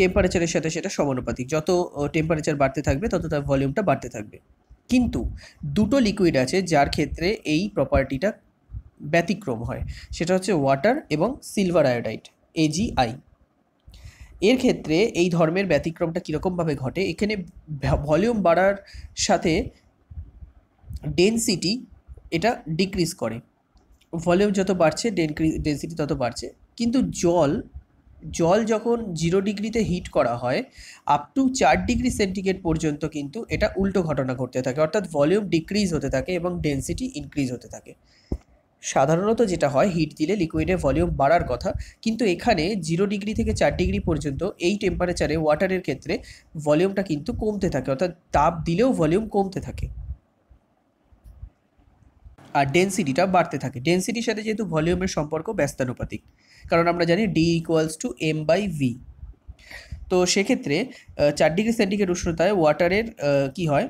S1: টেম্পারেচারের সাথে সেটা সমানুপাতিক যত টেম্পারেচার বাড়তে থাকবে তত তার ভলিউমটা বাড়তে থাকবে কিন্তু দুটো লিকুইড আছে যার ক্ষেত্রে এই প্রপার্টিটা ব্যতিক্রম হয় সেটা হচ্ছে ওয়াটার এবং সিলভার আয়োডাইড এজিআই এর ক্ষেত্রে এই ধর্মের ব্যতিক্রমটা কীরকমভাবে ঘটে এখানে ভলিউম বাড়ার সাথে ডেন্সিটি এটা ডিক্রিজ করে ভলিউম যত বাড়ছে ডেন্সিটি তত বাড়ছে কিন্তু জল জল যখন জিরো ডিগ্রিতে হিট করা হয় আপ টু চার ডিগ্রি সেন্টিগ্রেড পর্যন্ত কিন্তু এটা উল্টো ঘটনা ঘটতে থাকে অর্থাৎ ভলিউম ডিক্রিজ হতে থাকে এবং ডেন্সিটি ইনক্রিজ হতে থাকে সাধারণত যেটা হয় হিট দিলে লিকুইডে ভলিউম বাড়ার কথা কিন্তু এখানে জিরো ডিগ্রি থেকে চার ডিগ্রি পর্যন্ত এই টেম্পারেচারে ওয়াটারের ক্ষেত্রে ভলিউমটা কিন্তু কমতে থাকে অর্থাৎ তাপ দিলেও ভলিউম কমতে থাকে আর ডেন্সিটিটা বাড়তে থাকে ডেন্সিটির সাথে যেহেতু ভলিউমের সম্পর্ক ব্যস্তানুপাতিক কারণ আমরা জানি D equals to M by V তো সেক্ষেত্রে চার ডিগ্রি সেন্টিগ্রেড উষ্ণতায় ওয়াটারের কি হয়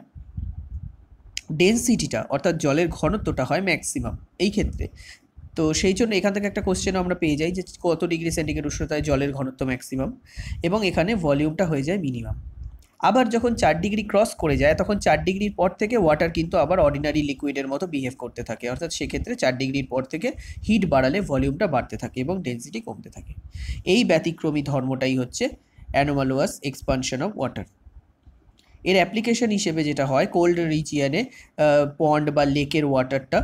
S1: ডেন্সিটিটা অর্থাৎ জলের ঘনত্বটা হয় ম্যাক্সিমাম এই ক্ষেত্রে তো সেই জন্য এখান থেকে একটা কোশ্চেন আমরা পেয়ে যাই যে কত ডিগ্রি সেন্টিগ্রেড উষ্ণতায় জলের ঘনত্ব ম্যাক্সিমাম এবং এখানে ভলিউমটা হয়ে যায় মিনিমাম আবার যখন চার ডিগ্রি ক্রস করে যায় তখন চার ডিগ্রির পর থেকে ওয়াটার কিন্তু আবার অর্ডিনারি লিকুইডের মতো বিহেভ করতে থাকে অর্থাৎ সেক্ষেত্রে চার ডিগ্রির পর থেকে হিট বাড়ালে ভলিউমটা বাড়তে থাকে এবং ডেন্সিটি কমতে থাকে এই ব্যতিক্রমী ধর্মটাই হচ্ছে অ্যানোমালোয়াস এক্সপানশন অফ ওয়াটার এর অ্যাপ্লিকেশন হিসেবে যেটা হয় কোল্ড রিজিয়ানে পন্ড বা লেকের ওয়াটারটা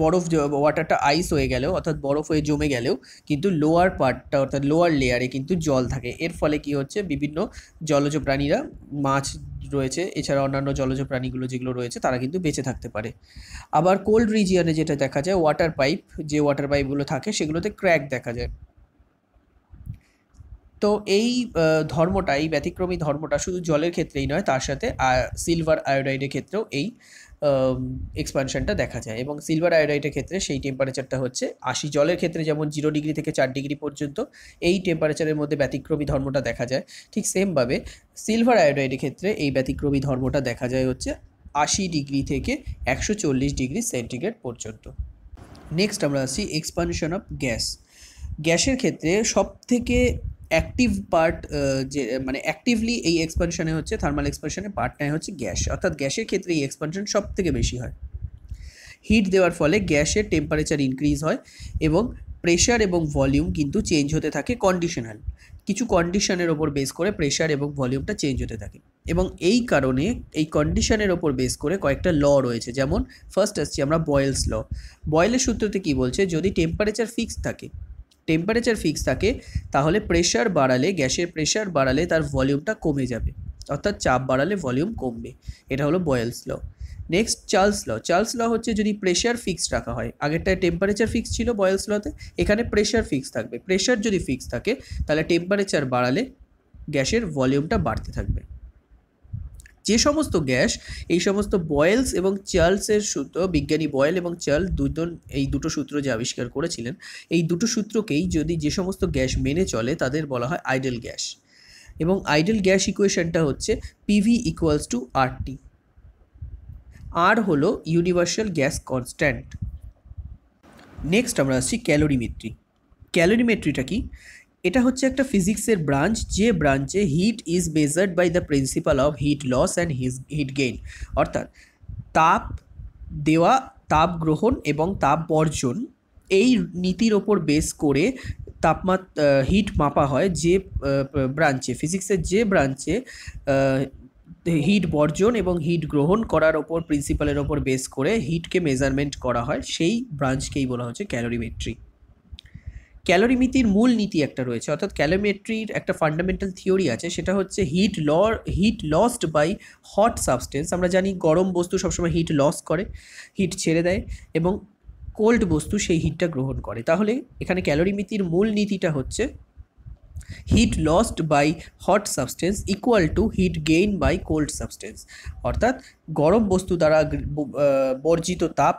S1: বরফ ওয়াটারটা আইস হয়ে গেলেও অর্থাৎ বরফ হয়ে জমে গেলেও কিন্তু লোয়ার পার্টটা অর্থাৎ লোয়ার লেয়ারে কিন্তু জল থাকে এর ফলে কি হচ্ছে বিভিন্ন জলজ প্রাণীরা মাছ রয়েছে এছাড়া অন্যান্য জলজ প্রাণীগুলো যেগুলো রয়েছে তারা কিন্তু বেঁচে থাকতে পারে আবার কোল্ড রিজিয়ানে যেটা দেখা যায় ওয়াটার পাইপ যে ওয়াটার পাইপগুলো থাকে সেগুলোতে ক্র্যাক দেখা যায় তো এই ধর্মটা এই ব্যতিক্রমী ধর্মটা শুধু জলের ক্ষেত্রেই নয় তার সাথে সিলভার আয়োডাইডের ক্ষেত্রেও এই এক্সপানশনটা দেখা যায় এবং সিলভার আয়োডাইটের ক্ষেত্রে সেই টেম্পারেচারটা হচ্ছে আশি জলের ক্ষেত্রে যেমন জিরো ডিগ্রি থেকে চার ডিগ্রি পর্যন্ত এই টেম্পারেচারের মধ্যে ব্যতিক্রমী ধর্মটা দেখা যায় ঠিক সেমভাবে সিলভার আয়োডাইটের ক্ষেত্রে এই ব্যতিক্রমী ধর্মটা দেখা যায় হচ্ছে আশি ডিগ্রি থেকে একশো চল্লিশ ডিগ্রি সেন্টিগ্রেড পর্যন্ত নেক্সট আমরা আসছি এক্সপানশন অফ গ্যাস গ্যাসের ক্ষেত্রে সব থেকে অ্যাক্টিভ পার্ট যে মানে অ্যাক্টিভলি এই এক্সপানশনে হচ্ছে থার্মাল এক্সপানশনে পার্ট নেয় হচ্ছে গ্যাস অর্থাৎ গ্যাসের ক্ষেত্রে এই এক্সপানশন সব থেকে বেশি হয় হিট দেওয়ার ফলে গ্যাসের টেম্পারেচার ইনক্রিজ হয় এবং প্রেশার এবং ভলিউম কিন্তু চেঞ্জ হতে থাকে কন্ডিশনাল কিছু কন্ডিশনের ওপর বেস করে প্রেশার এবং ভলিউমটা চেঞ্জ হতে থাকে এবং এই কারণে এই কন্ডিশনের ওপর বেস করে কয়েকটা ল রয়েছে যেমন ফার্স্ট আসছি আমরা বয়েলস ল বয়েলের সূত্রতে কি বলছে যদি টেম্পারেচার ফিক্সড থাকে টেম্পারেচার ফিক্স থাকে তাহলে প্রেশার বাড়ালে গ্যাসের প্রেশার বাড়ালে তার ভলিউমটা কমে যাবে অর্থাৎ চাপ বাড়ালে ভলিউম কমবে এটা হলো Boyle's law next Charles law Charles law হচ্ছে যদি প্রেশার ফিক্সড রাখা হয় আগেরটায় টেম্পারেচার ফিক্স ছিল বয়েলস লতে এখানে প্রেশার ফিক্স থাকবে প্রেশার যদি ফিক্স থাকে তাহলে টেম্পারেচার বাড়ালে গ্যাসের ভলিউমটা বাড়তে থাকবে যে সমস্ত গ্যাস এই সমস্ত বয়েলস এবং চার্লসের সূত্র বিজ্ঞানী বয়েল এবং চার্লস দুজন এই দুটো সূত্র যে আবিষ্কার করেছিলেন এই দুটো সূত্রকেই যদি যে সমস্ত গ্যাস মেনে চলে তাদের বলা হয় আইডেল গ্যাস এবং আইডেল গ্যাস ইকুয়েশনটা হচ্ছে PV equals to RT R হলো ইউনিভার্সাল গ্যাস কনস্ট্যান্ট নেক্সট আমরা আসছি ক্যালোরিমেট্রি ক্যালোরিমেট্রিটা কি এটা হচ্ছে একটা ফিজিক্সের ব্রাঞ্চ যে ব্রাঞ্চে heat is measured by the principle of heat loss and his heat gain অর্থাৎ তাপ দেওয়া তাপ গ্রহণ এবং তাপ বর্জন এই নীতির ওপর বেস করে তাপমাত্রা হিট মাপা হয় যে ব্রাঞ্চে ফিজিক্সের যে ব্রাঞ্চে হিট বর্জন এবং হিট গ্রহণ করার ওপর প্রিন্সিপালের ওপর বেস করে হিটকে মেজারমেন্ট করা হয় সেই ব্রাঞ্চকেই বলা হচ্ছে ক্যালোরিমেট্রি ক্যালোরিমিতির মূল নীতি একটা রয়েছে অর্থাৎ ক্যালোমেট্রির একটা ফান্ডামেন্টাল থিওরি আছে সেটা হচ্ছে heat law heat lost by hot substance আমরা জানি গরম বস্তু সবসময় হিট লস করে হিট ছেড়ে দেয় এবং কোল্ড বস্তু সেই হিটটা গ্রহণ করে তাহলে এখানে ক্যালোরিমিতির মূল নীতিটা হচ্ছে heat lost by hot substance equal to heat gain by cold substance অর্থাৎ গরম বস্তু দ্বারা বর্জিত তাপ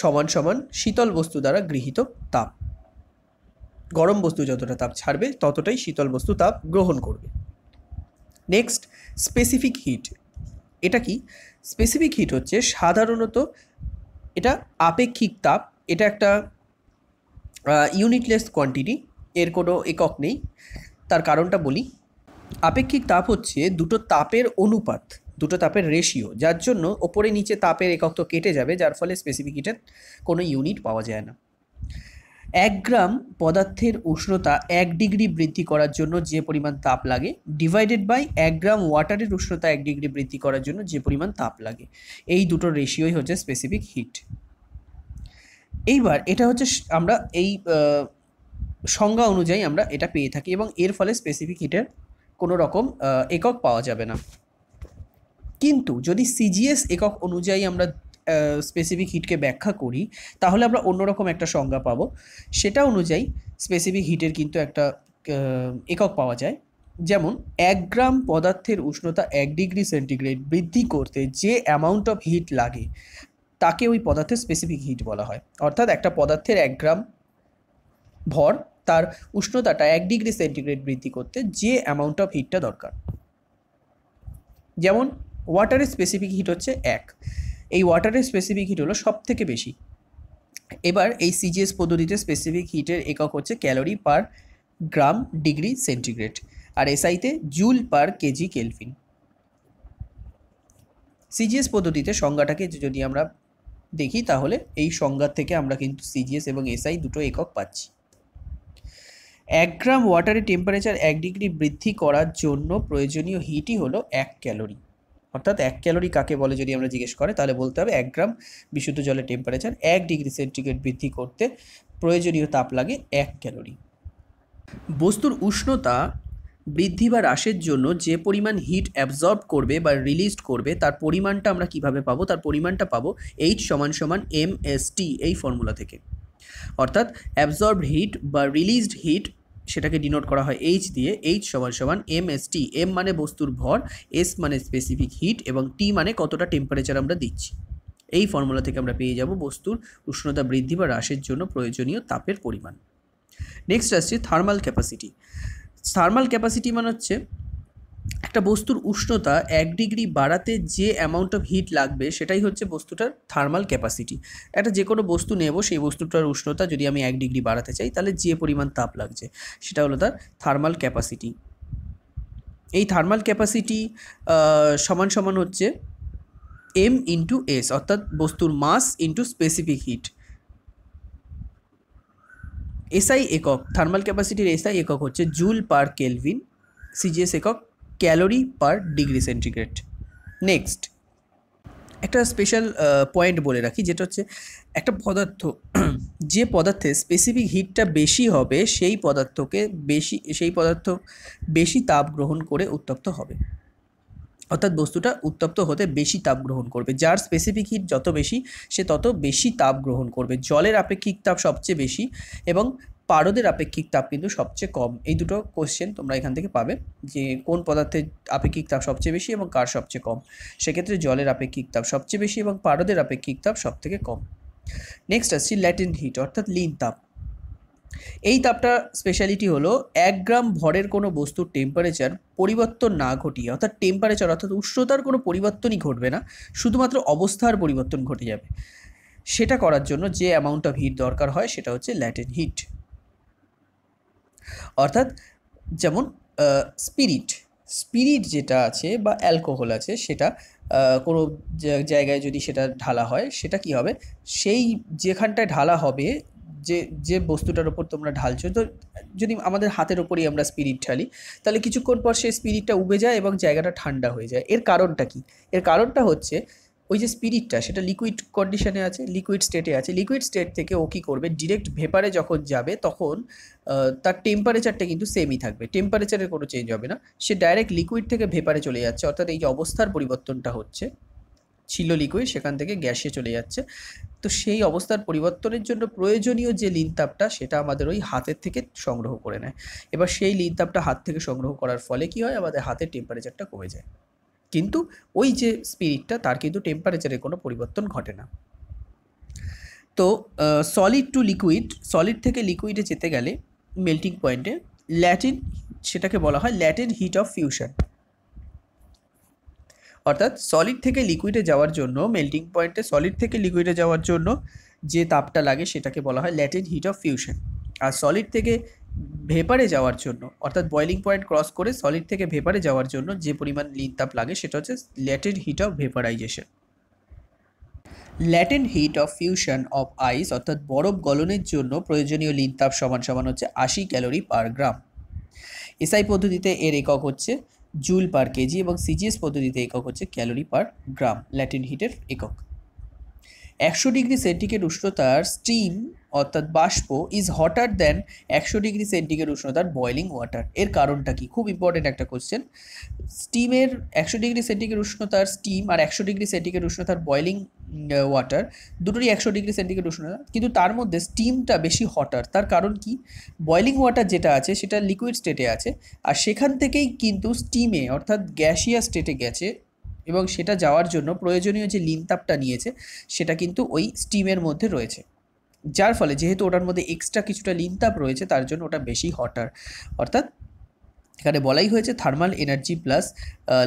S1: সমান সমান শীতল বস্তু দ্বারা গৃহীত তাপ গরম বস্তু যতটা তাপ ছাড়বে ততটাই শীতল বস্তু তাপ গ্রহণ করবে নেক্সট স্পেসিফিক হিট এটা কি স্পেসিফিক হিট হচ্ছে সাধারণত এটা আপেক্ষিক তাপ এটা একটা ইউনিটলেস কোয়ান্টিটি এর কোনো একক নেই তার কারণটা বলি আপেক্ষিক তাপ হচ্ছে দুটো তাপের অনুপাত দুটো তাপের রেশিও যার জন্য ওপরে নিচে তাপের একক তো কেটে যাবে যার ফলে স্পেসিফিক হিটের কোনো ইউনিট পাওয়া যায় না এক গ্রাম পদার্থের উষ্ণতা এক ডিগ্রি বৃদ্ধি করার জন্য যে পরিমাণ তাপ লাগে ডিভাইডেড বাই এক গ্রাম ওয়াটারের উষ্ণতা এক ডিগ্রি বৃদ্ধি করার জন্য যে পরিমাণ তাপ লাগে এই দুটো রেশিওই হচ্ছে স্পেসিফিক হিট এইবার এটা হচ্ছে আমরা এই সংজ্ঞা অনুযায়ী আমরা এটা পেয়ে থাকি এবং এর ফলে স্পেসিফিক হিটের কোনো রকম একক পাওয়া যাবে না কিন্তু যদি সিজিএস একক অনুযায়ী আমরা স্পেসিফিক হিটকে ব্যাখ্যা করি তাহলে আমরা অন্যরকম একটা সংজ্ঞা পাবো সেটা অনুযায়ী স্পেসিফিক হিটের কিন্তু একটা একক পাওয়া যায় যেমন এক গ্রাম পদার্থের উষ্ণতা এক ডিগ্রি সেন্টিগ্রেড বৃদ্ধি করতে যে অ্যামাউন্ট অফ হিট লাগে তাকে ওই পদার্থের স্পেসিফিক হিট বলা হয় অর্থাৎ একটা পদার্থের এক গ্রাম ভর তার উষ্ণতাটা এক ডিগ্রি সেন্টিগ্রেড বৃদ্ধি করতে যে অ্যামাউন্ট অফ হিটটা দরকার যেমন ওয়াটারের স্পেসিফিক হিট হচ্ছে এক এই ওয়াটারের স্পেসিফিক হিট হলো সব থেকে বেশি এবার এই সিজিএস পদ্ধতিতে স্পেসিফিক হিটের একক হচ্ছে calorie per gram degree centigrade আর এসআইতে joule per KG Kelvin CGS পদ্ধতিতে সংজ্ঞাটাকে যদি আমরা দেখি তাহলে এই সংজ্ঞা থেকে আমরা কিন্তু সিজিএস এবং এসআই দুটো একক পাচ্ছি এক গ্রাম ওয়াটারের টেম্পারেচার এক ডিগ্রি বৃদ্ধি করার জন্য প্রয়োজনীয় হিটই হলো এক ক্যালোরি অর্থাৎ এক ক্যালোরি কাকে বলে যদি আমরা জিজ্ঞেস করে তাহলে বলতে হবে এক গ্রাম বিশুদ্ধ জলের টেম্পারেচার এক ডিগ্রি সেন্টিগ্রেড বৃদ্ধি করতে প্রয়োজনীয় তাপ লাগে এক ক্যালোরি বস্তুর উষ্ণতা বৃদ্ধি বা হ্রাসের জন্য যে পরিমাণ হিট অ্যাবজর্ব করবে বা রিলিজড করবে তার পরিমাণটা আমরা কিভাবে পাবো তার পরিমাণটা পাবো এইচ সমান সমান এম এস টি এই ফর্মুলা থেকে অর্থাৎ অ্যাবজর্বড হিট বা রিলিজড হিট সেটাকে ডিনোট করা হয় এইচ দিয়ে এইচ সমান সমান এম এস টি এম মানে বস্তুর ভর এস মানে স্পেসিফিক হিট এবং টি মানে কতটা টেম্পারেচার আমরা দিচ্ছি এই ফর্মুলা থেকে আমরা পেয়ে যাব বস্তুর উষ্ণতা বৃদ্ধি বা হ্রাসের জন্য প্রয়োজনীয় তাপের পরিমাণ নেক্সট আসছে থার্মাল ক্যাপাসিটি থার্মাল ক্যাপাসিটি মানে হচ্ছে একটা বস্তুর উষ্ণতা এক ডিগ্রি বাড়াতে যে অ্যামাউন্ট অফ হিট লাগবে সেটাই হচ্ছে বস্তুটার থার্মাল ক্যাপাসিটি একটা যে কোনো বস্তু নেব সেই বস্তুটার উষ্ণতা যদি আমি এক ডিগ্রি বাড়াতে চাই তাহলে যে পরিমাণ তাপ লাগছে সেটা হলো তার থার্মাল ক্যাপাসিটি এই থার্মাল ক্যাপাসিটি সমান সমান হচ্ছে এম ইন্টু এস অর্থাৎ বস্তুর mass into specific heat SI একক থার্মাল ক্যাপাসিটির এসআই একক হচ্ছে জুল পার কেলভিন সিজিএস একক calorie per degree centigrade next একটা স্পেশাল পয়েন্ট বলে রাখি যেটা হচ্ছে একটা পদার্থ যে পদার্থে স্পেসিফিক হিটটা বেশি হবে সেই পদার্থকে বেশি সেই পদার্থ বেশি তাপ গ্রহণ করে উত্তপ্ত হবে অর্থাৎ বস্তুটা উত্তপ্ত হতে বেশি তাপ গ্রহণ করবে যার স্পেসিফিক হিট যত বেশি সে তত বেশি তাপ গ্রহণ করবে জলের আপেক্ষিক তাপ সবচেয়ে বেশি এবং পারদের আপেক্ষিক তাপ কিন্তু সবচেয়ে কম এই দুটো কোশ্চেন তোমরা এখান থেকে পাবে যে কোন পদার্থের আপেক্ষিক তাপ সবচেয়ে বেশি এবং কার সবচেয়ে কম সেক্ষেত্রে জলের আপেক্ষিক তাপ সবচেয়ে বেশি এবং পারদের আপেক্ষিক তাপ সব থেকে কম নেক্সট আসছি ল্যাটিন হিট অর্থাৎ লিন তাপ এই তাপটা স্পেশালিটি হলো এক গ্রাম ভরের কোনো বস্তুর টেম্পারেচার পরিবর্তন না ঘটিয়ে অর্থাৎ টেম্পারেচার অর্থাৎ উষ্ণতার কোনো পরিবর্তনই ঘটবে না শুধুমাত্র অবস্থার পরিবর্তন ঘটে যাবে সেটা করার জন্য যে অ্যামাউন্ট অফ হিট দরকার হয় সেটা হচ্ছে ল্যাটেন হিট অর্থাৎ যেমন স্পিরিট স্পিরিট যেটা আছে বা অ্যালকোহল আছে সেটা কোনো জায়গায় যদি সেটা ঢালা হয় সেটা কি হবে সেই যেখানটায় ঢালা হবে যে যে বস্তুটার ওপর তোমরা ঢালছ তো যদি আমাদের হাতের ওপরই আমরা স্পিরিট ঢালি তাহলে কিছুক্ষণ পর সেই স্পিরিটটা উবে যায় এবং জায়গাটা ঠান্ডা হয়ে যায় এর কারণটা কি এর কারণটা হচ্ছে ওই যে স্পিরিটটা সেটা লিকুইড কন্ডিশনে আছে লিকুইড স্টেটে আছে লিকুইড স্টেট থেকে ও কী করবে ডিরেক্ট ভেপারে যখন যাবে তখন তার টেম্পারেচারটা কিন্তু সেমই থাকবে টেম্পারেচারের কোনো চেঞ্জ হবে না সে ডাইরেক্ট লিকুইড থেকে ভেপারে চলে যাচ্ছে অর্থাৎ এই যে অবস্থার পরিবর্তনটা হচ্ছে ছিল লিকুইড সেখান থেকে গ্যাসে চলে যাচ্ছে তো সেই অবস্থার পরিবর্তনের জন্য প্রয়োজনীয় যে লিনতাপটা সেটা আমাদের ওই হাতের থেকে সংগ্রহ করে নেয় এবার সেই লিনতাপটা হাত থেকে সংগ্রহ করার ফলে কী হয় আমাদের হাতের টেম্পারেচারটা কমে যায় কিন্তু ওই যে স্পিরিটটা তার কিন্তু টেম্পারেচারের কোনো পরিবর্তন ঘটে না তো সলিড টু লিকুইড সলিড থেকে লিকুইডে যেতে গেলে মেল্টিং পয়েন্টে ল্যাটিন সেটাকে বলা হয় ল্যাটিন হিট অফ ফিউশন অর্থাৎ সলিড থেকে লিকুইডে যাওয়ার জন্য মেল্টিং পয়েন্টে সলিড থেকে লিকুইডে যাওয়ার জন্য যে তাপটা লাগে সেটাকে বলা হয় ল্যাটিন হিট অফ ফিউশন আর সলিড থেকে ভেপারে যাওয়ার জন্য অর্থাৎ বয়লিং পয়েন্ট ক্রস করে সলিড থেকে ভেপারে যাওয়ার জন্য যে পরিমাণ লিন তাপ লাগে সেটা হচ্ছে latent heat of vaporisation latent heat of fusion of ice অর্থাৎ বরফ গলনের জন্য প্রয়োজনীয় লিন তাপ সমান সমান হচ্ছে আশি ক্যালোরি পার গ্রাম এসআই পদ্ধতিতে এর একক হচ্ছে জুল পার কেজি এবং সিজিএস পদ্ধতিতে একক হচ্ছে ক্যালোরি পার গ্রাম ল্যাটিন হিটের একক একশো ডিগ্রি সেন্টিগ্রেড উষ্ণতার স্টিম অর্থাৎ বাষ্প ইজ হটার দেন একশো ডিগ্রি সেন্টিগ্রেড উষ্ণতার বয়লিং ওয়াটার এর কারণটা কি খুব ইম্পর্টেন্ট একটা কোশ্চেন স্টিমের একশো ডিগ্রি সেন্টিগ্রেড উষ্ণতার স্টিম আর একশো ডিগ্রি সেন্টিগ্রেড উষ্ণতার বয়লিং ওয়াটার দুটোরই একশো ডিগ্রি সেন্টিগ্রেড উষ্ণতা কিন্তু তার মধ্যে স্টিমটা বেশি হটার তার কারণ কি বয়লিং ওয়াটার যেটা আছে সেটা লিকুইড স্টেটে আছে আর সেখান থেকেই কিন্তু স্টিমে অর্থাৎ গ্যাসিয়া স্টেটে গেছে এবং সেটা যাওয়ার জন্য প্রয়োজনীয় যে লিনতাপটা নিয়েছে সেটা কিন্তু ওই স্টিমের মধ্যে রয়েছে যার ফলে যেহেতু ওটার মধ্যে এক্সট্রা কিছুটা লিনতাপ রয়েছে তার জন্য ওটা বেশি হটার অর্থাৎ এখানে বলাই হয়েছে thermal energy plus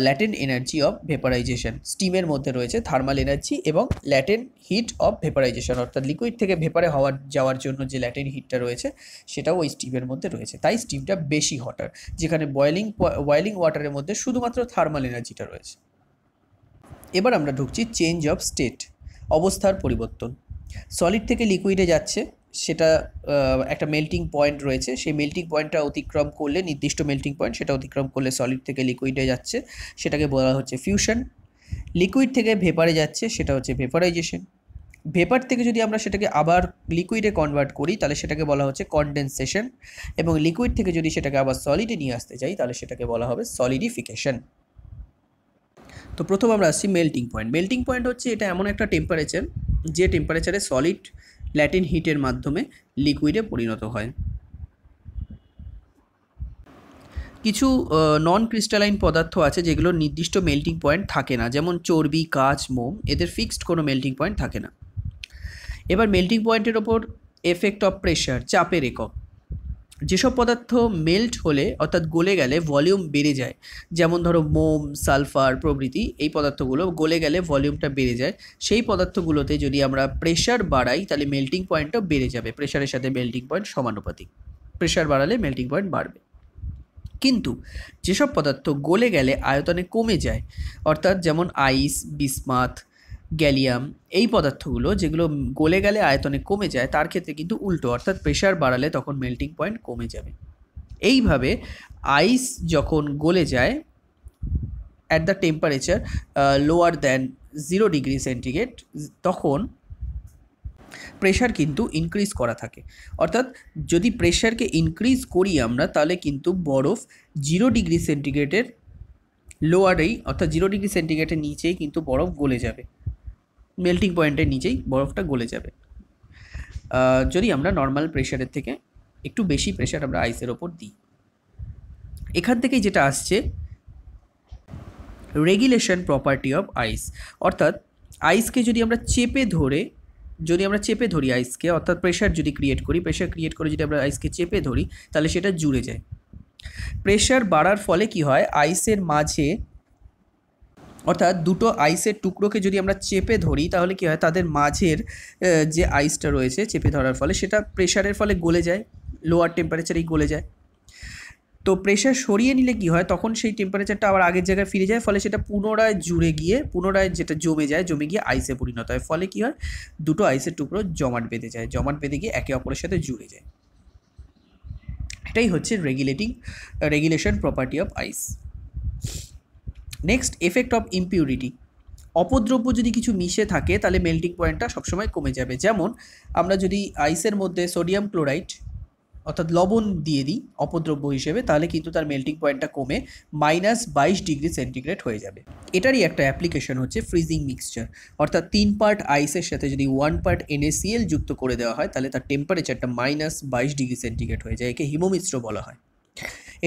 S1: latent energy of vaporisation স্টিমের মধ্যে রয়েছে থার্মাল এনার্জি এবং ল্যাটেন হিট অফ ভেপারাইজেশন অর্থাৎ লিকুইড থেকে ভেপারে হওয়ার যাওয়ার জন্য যে ল্যাটেন হিটটা রয়েছে সেটাও ওই স্টিমের মধ্যে রয়েছে তাই স্টিমটা বেশি হটার যেখানে বয়েলিং বয়েলিং ওয়াটারের মধ্যে শুধুমাত্র থার্মাল এনার্জিটা রয়েছে এবার আমরা ঢুকছি চেঞ্জ অফ স্টেট অবস্থার পরিবর্তন সলিড থেকে লিকুইডে যাচ্ছে সেটা একটা মেল্টিং পয়েন্ট রয়েছে সেই মেল্টিং পয়েন্টটা অতিক্রম করলে নির্দিষ্ট মেল্টিং পয়েন্ট সেটা অতিক্রম করলে সলিড থেকে লিকুইডে যাচ্ছে সেটাকে বলা হচ্ছে ফিউশন লিকুইড থেকে ভেপারে যাচ্ছে সেটা হচ্ছে ভেপারাইজেশন ভেপার থেকে যদি আমরা সেটাকে আবার লিকুইডে কনভার্ট করি তাহলে সেটাকে বলা হচ্ছে কনডেনসেশন এবং লিকুইড থেকে যদি সেটাকে আবার সলিডে নিয়ে আসতে চাই তাহলে সেটাকে বলা হবে সলিডিফিকেশন তো প্রথম আমরা আসছি মেল্টিং পয়েন্ট মেল্টিং পয়েন্ট হচ্ছে এটা এমন একটা টেম্পারেচার যে টেম্পারেচারে সলিড ল্যাটিন হিটের মাধ্যমে লিকুইডে পরিণত হয় কিছু নন ক্রিস্টালাইন পদার্থ আছে যেগুলো নির্দিষ্ট মেল্টিং পয়েন্ট থাকে না যেমন চর্বি কাঁচ মোম এদের ফিক্সড কোনো মেল্টিং পয়েন্ট থাকে না এবার মেল্টিং পয়েন্টের ওপর এফেক্ট অফ প্রেশার চাপের একক যেসব পদার্থ মেল্ট হলে অর্থাৎ গলে গেলে ভলিউম বেড়ে যায় যেমন ধরো মোম সালফার প্রভৃতি এই পদার্থগুলো গলে গেলে ভলিউমটা বেড়ে যায় সেই পদার্থগুলোতে যদি আমরা প্রেশার বাড়াই তাহলে মেল্টিং পয়েন্টও বেড়ে যাবে প্রেশারের সাথে মেল্টিং পয়েন্ট সমানুপাতিক প্রেশার বাড়ালে মেল্টিং পয়েন্ট বাড়বে কিন্তু যেসব পদার্থ গলে গেলে আয়তনে কমে যায় অর্থাৎ যেমন আইস বিসমাথ গ্যালিয়াম এই পদার্থগুলো যেগুলো গলে গেলে আয়তনে কমে যায় তার ক্ষেত্রে কিন্তু উল্টো অর্থাৎ প্রেশার বাড়ালে তখন মেল্টিং পয়েন্ট কমে যাবে এইভাবে আইস যখন গলে যায় at the temperature lower than zero degree centigrade তখন প্রেশার কিন্তু ইনক্রিজ করা থাকে অর্থাৎ যদি প্রেশারকে ইনক্রিজ করি আমরা তাহলে কিন্তু বরফ জিরো ডিগ্রি সেন্টিগ্রেডের লোয়ারেই অর্থাৎ জিরো ডিগ্রি সেন্টিগ্রেডের নিচেই কিন্তু বরফ গলে যাবে মেল্টিং পয়েন্টের নিচেই বরফটা গলে যাবে যদি আমরা নর্মাল প্রেশারের থেকে একটু বেশি প্রেশার আমরা আইসের ওপর দিই এখান থেকেই যেটা আসছে রেগুলেশন প্রপার্টি অফ আইস অর্থাৎ আইসকে যদি আমরা চেপে ধরে যদি আমরা চেপে ধরি আইসকে অর্থাৎ প্রেশার যদি ক্রিয়েট করি প্রেশার ক্রিয়েট করে যদি আমরা আইসকে চেপে ধরি তাহলে সেটা জুড়ে যায় প্রেশার বাড়ার ফলে কি হয় আইসের মাঝে অর্থাৎ দুটো আইসের টুকরোকে যদি আমরা চেপে ধরি তাহলে কী হয় তাদের মাঝের যে আইসটা রয়েছে চেপে ধরার ফলে সেটা প্রেশারের ফলে গলে যায় লোয়ার টেম্পারেচারেই গলে যায় তো প্রেশার সরিয়ে নিলে কি হয় তখন সেই টেম্পারেচারটা আবার আগের জায়গায় ফিরে যায় ফলে সেটা পুনরায় জুড়ে গিয়ে পুনরায় যেটা জমে যায় জমে গিয়ে আইসে পরিণত হয় ফলে কি হয় দুটো আইসের টুকরো জমাট বেঁধে যায় জমাট বেঁধে গিয়ে একে অপরের সাথে জুড়ে যায় এটাই হচ্ছে regulating regulation property of ice next effect of impurity অপদ্রব্য যদি কিছু মিশে থাকে তাহলে মেল্টিং পয়েন্টটা সবসময় কমে যাবে যেমন আমরা যদি আইসের মধ্যে সোডিয়াম ক্লোরাইড অর্থাৎ লবণ দিয়ে দিই অপদ্রব্য হিসেবে তাহলে কিন্তু তার মেল্টিং পয়েন্টটা কমে মাইনাস বাইশ ডিগ্রি সেন্টিগ্রেড হয়ে যাবে এটারই একটা অ্যাপ্লিকেশন হচ্ছে ফ্রিজিং মিক্সচার অর্থাৎ তিন পার্ট আইসের সাথে যদি ওয়ান পার্ট এনএসিএল যুক্ত করে দেওয়া হয় তাহলে তার টেম্পারেচারটা মাইনাস বাইশ ডিগ্রি সেন্টিগ্রেড হয়ে যায় একে হিমমিশ্র বলা হয়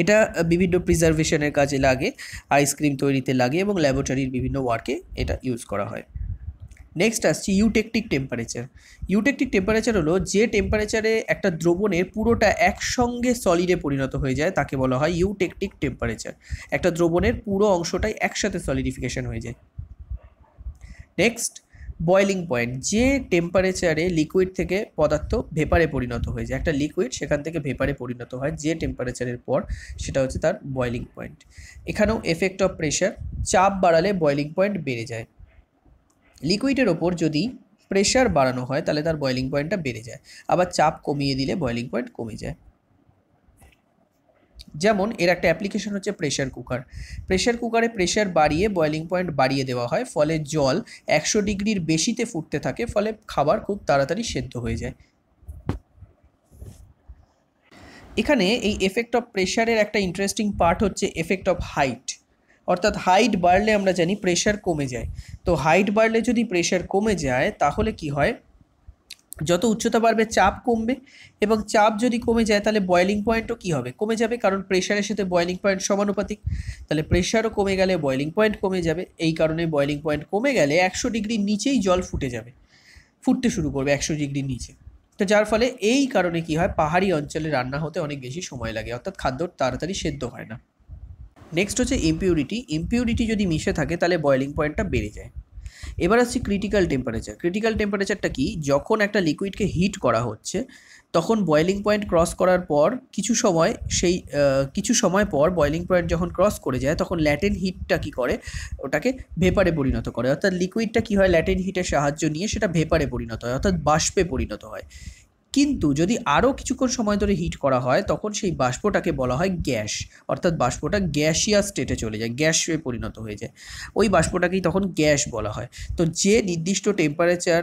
S1: এটা বিভিন্ন প্রিজার্ভেশনের কাজে লাগে আইসক্রিম তৈরিতে লাগে এবং ল্যাবরেটরির বিভিন্ন ওয়ার্কে এটা ইউজ করা হয় নেক্সট আসছি ইউটেকটিক টেম্পারেচার ইউটেকটিক টেম্পারেচার হলো যে টেম্পারেচারে একটা দ্রবণের পুরোটা একসঙ্গে সলিডে পরিণত হয়ে যায় তাকে বলা হয় ইউটেকটিক টেম্পারেচার একটা দ্রবণের পুরো অংশটাই একসাথে সলিডিফিকেশন হয়ে যায় নেক্সট বয়েলিং পয়েন্ট যে টেম্পারেচারে লিকুইড থেকে পদার্থ ভেপারে পরিণত হয়ে যায় একটা লিকুইড সেখান থেকে ভেপারে পরিণত হয় যে টেম্পারেচারের পর সেটা হচ্ছে তার বয়েলিং পয়েন্ট এখানেও এফেক্ট অফ প্রেশার চাপ বাড়ালে বয়েলিং পয়েন্ট বেড়ে যায় লিকুইডের ওপর যদি প্রেশার বাড়ানো হয় তাহলে তার বয়েলিং পয়েন্টটা বেড়ে যায় আবার চাপ কমিয়ে দিলে বয়েলিং পয়েন্ট কমে যায় যেমন এর একটা অ্যাপ্লিকেশন হচ্ছে প্রেশার কুকার প্রেশার কুকারে প্রেশার বাড়িয়ে বয়েলিং পয়েন্ট বাড়িয়ে দেওয়া হয় ফলে জল একশো ডিগ্রির বেশিতে ফুটতে থাকে ফলে খাবার খুব তাড়াতাড়ি সেদ্ধ হয়ে যায় এখানে এই এফেক্ট অফ প্রেশারের একটা ইন্টারেস্টিং পার্ট হচ্ছে এফেক্ট অফ হাইট অর্থাৎ হাইট বাড়লে আমরা জানি প্রেশার কমে যায় তো হাইট বাড়লে যদি প্রেশার কমে যায় তাহলে কি হয় যত উচ্চতা বাড়বে চাপ কমবে এবং চাপ যদি কমে যায় তাহলে বয়লিং পয়েন্টও কী হবে কমে যাবে কারণ প্রেশারের সাথে বয়লিং পয়েন্ট সমানুপাতিক তাহলে প্রেশারও কমে গেলে বয়লিং পয়েন্ট কমে যাবে এই কারণে বয়লিং পয়েন্ট কমে গেলে একশো ডিগ্রির নিচেই জল ফুটে যাবে ফুটতে শুরু করবে একশো ডিগ্রির নিচে তো যার ফলে এই কারণে কি হয় পাহাড়ি অঞ্চলে রান্না হতে অনেক বেশি সময় লাগে অর্থাৎ খাদ্য তাড়াতাড়ি সেদ্ধ হয় না নেক্সট হচ্ছে ইম্পিউরিটি ইম্পিউরিটি যদি মিশে থাকে তাহলে বয়লিং পয়েন্টটা বেড়ে যায় এবার আসছি ক্রিটিক্যাল টেম্পারেচার ক্রিটিক্যাল টেম্পারেচারটা কি যখন একটা লিকুইডকে হিট করা হচ্ছে তখন বয়েলিং পয়েন্ট ক্রস করার পর কিছু সময় সেই কিছু সময় পর বয়েলিং পয়েন্ট যখন ক্রস করে যায় তখন ল্যাটেন হিটটা কি করে ওটাকে ভেপারে পরিণত করে অর্থাৎ লিকুইডটা কি হয় ল্যাটেন হিটের সাহায্য নিয়ে সেটা ভেপারে পরিণত হয় অর্থাৎ বাষ্পে পরিণত হয় কিন্তু যদি আরও কিছুক্ষণ সময় ধরে হিট করা হয় তখন সেই বাষ্পটাকে বলা হয় গ্যাস অর্থাৎ বাষ্পটা গ্যাসিয়া স্টেটে চলে যায় গ্যাসে পরিণত হয়ে যায় ওই বাষ্পটাকেই তখন গ্যাস বলা হয় তো যে নির্দিষ্ট টেম্পারেচার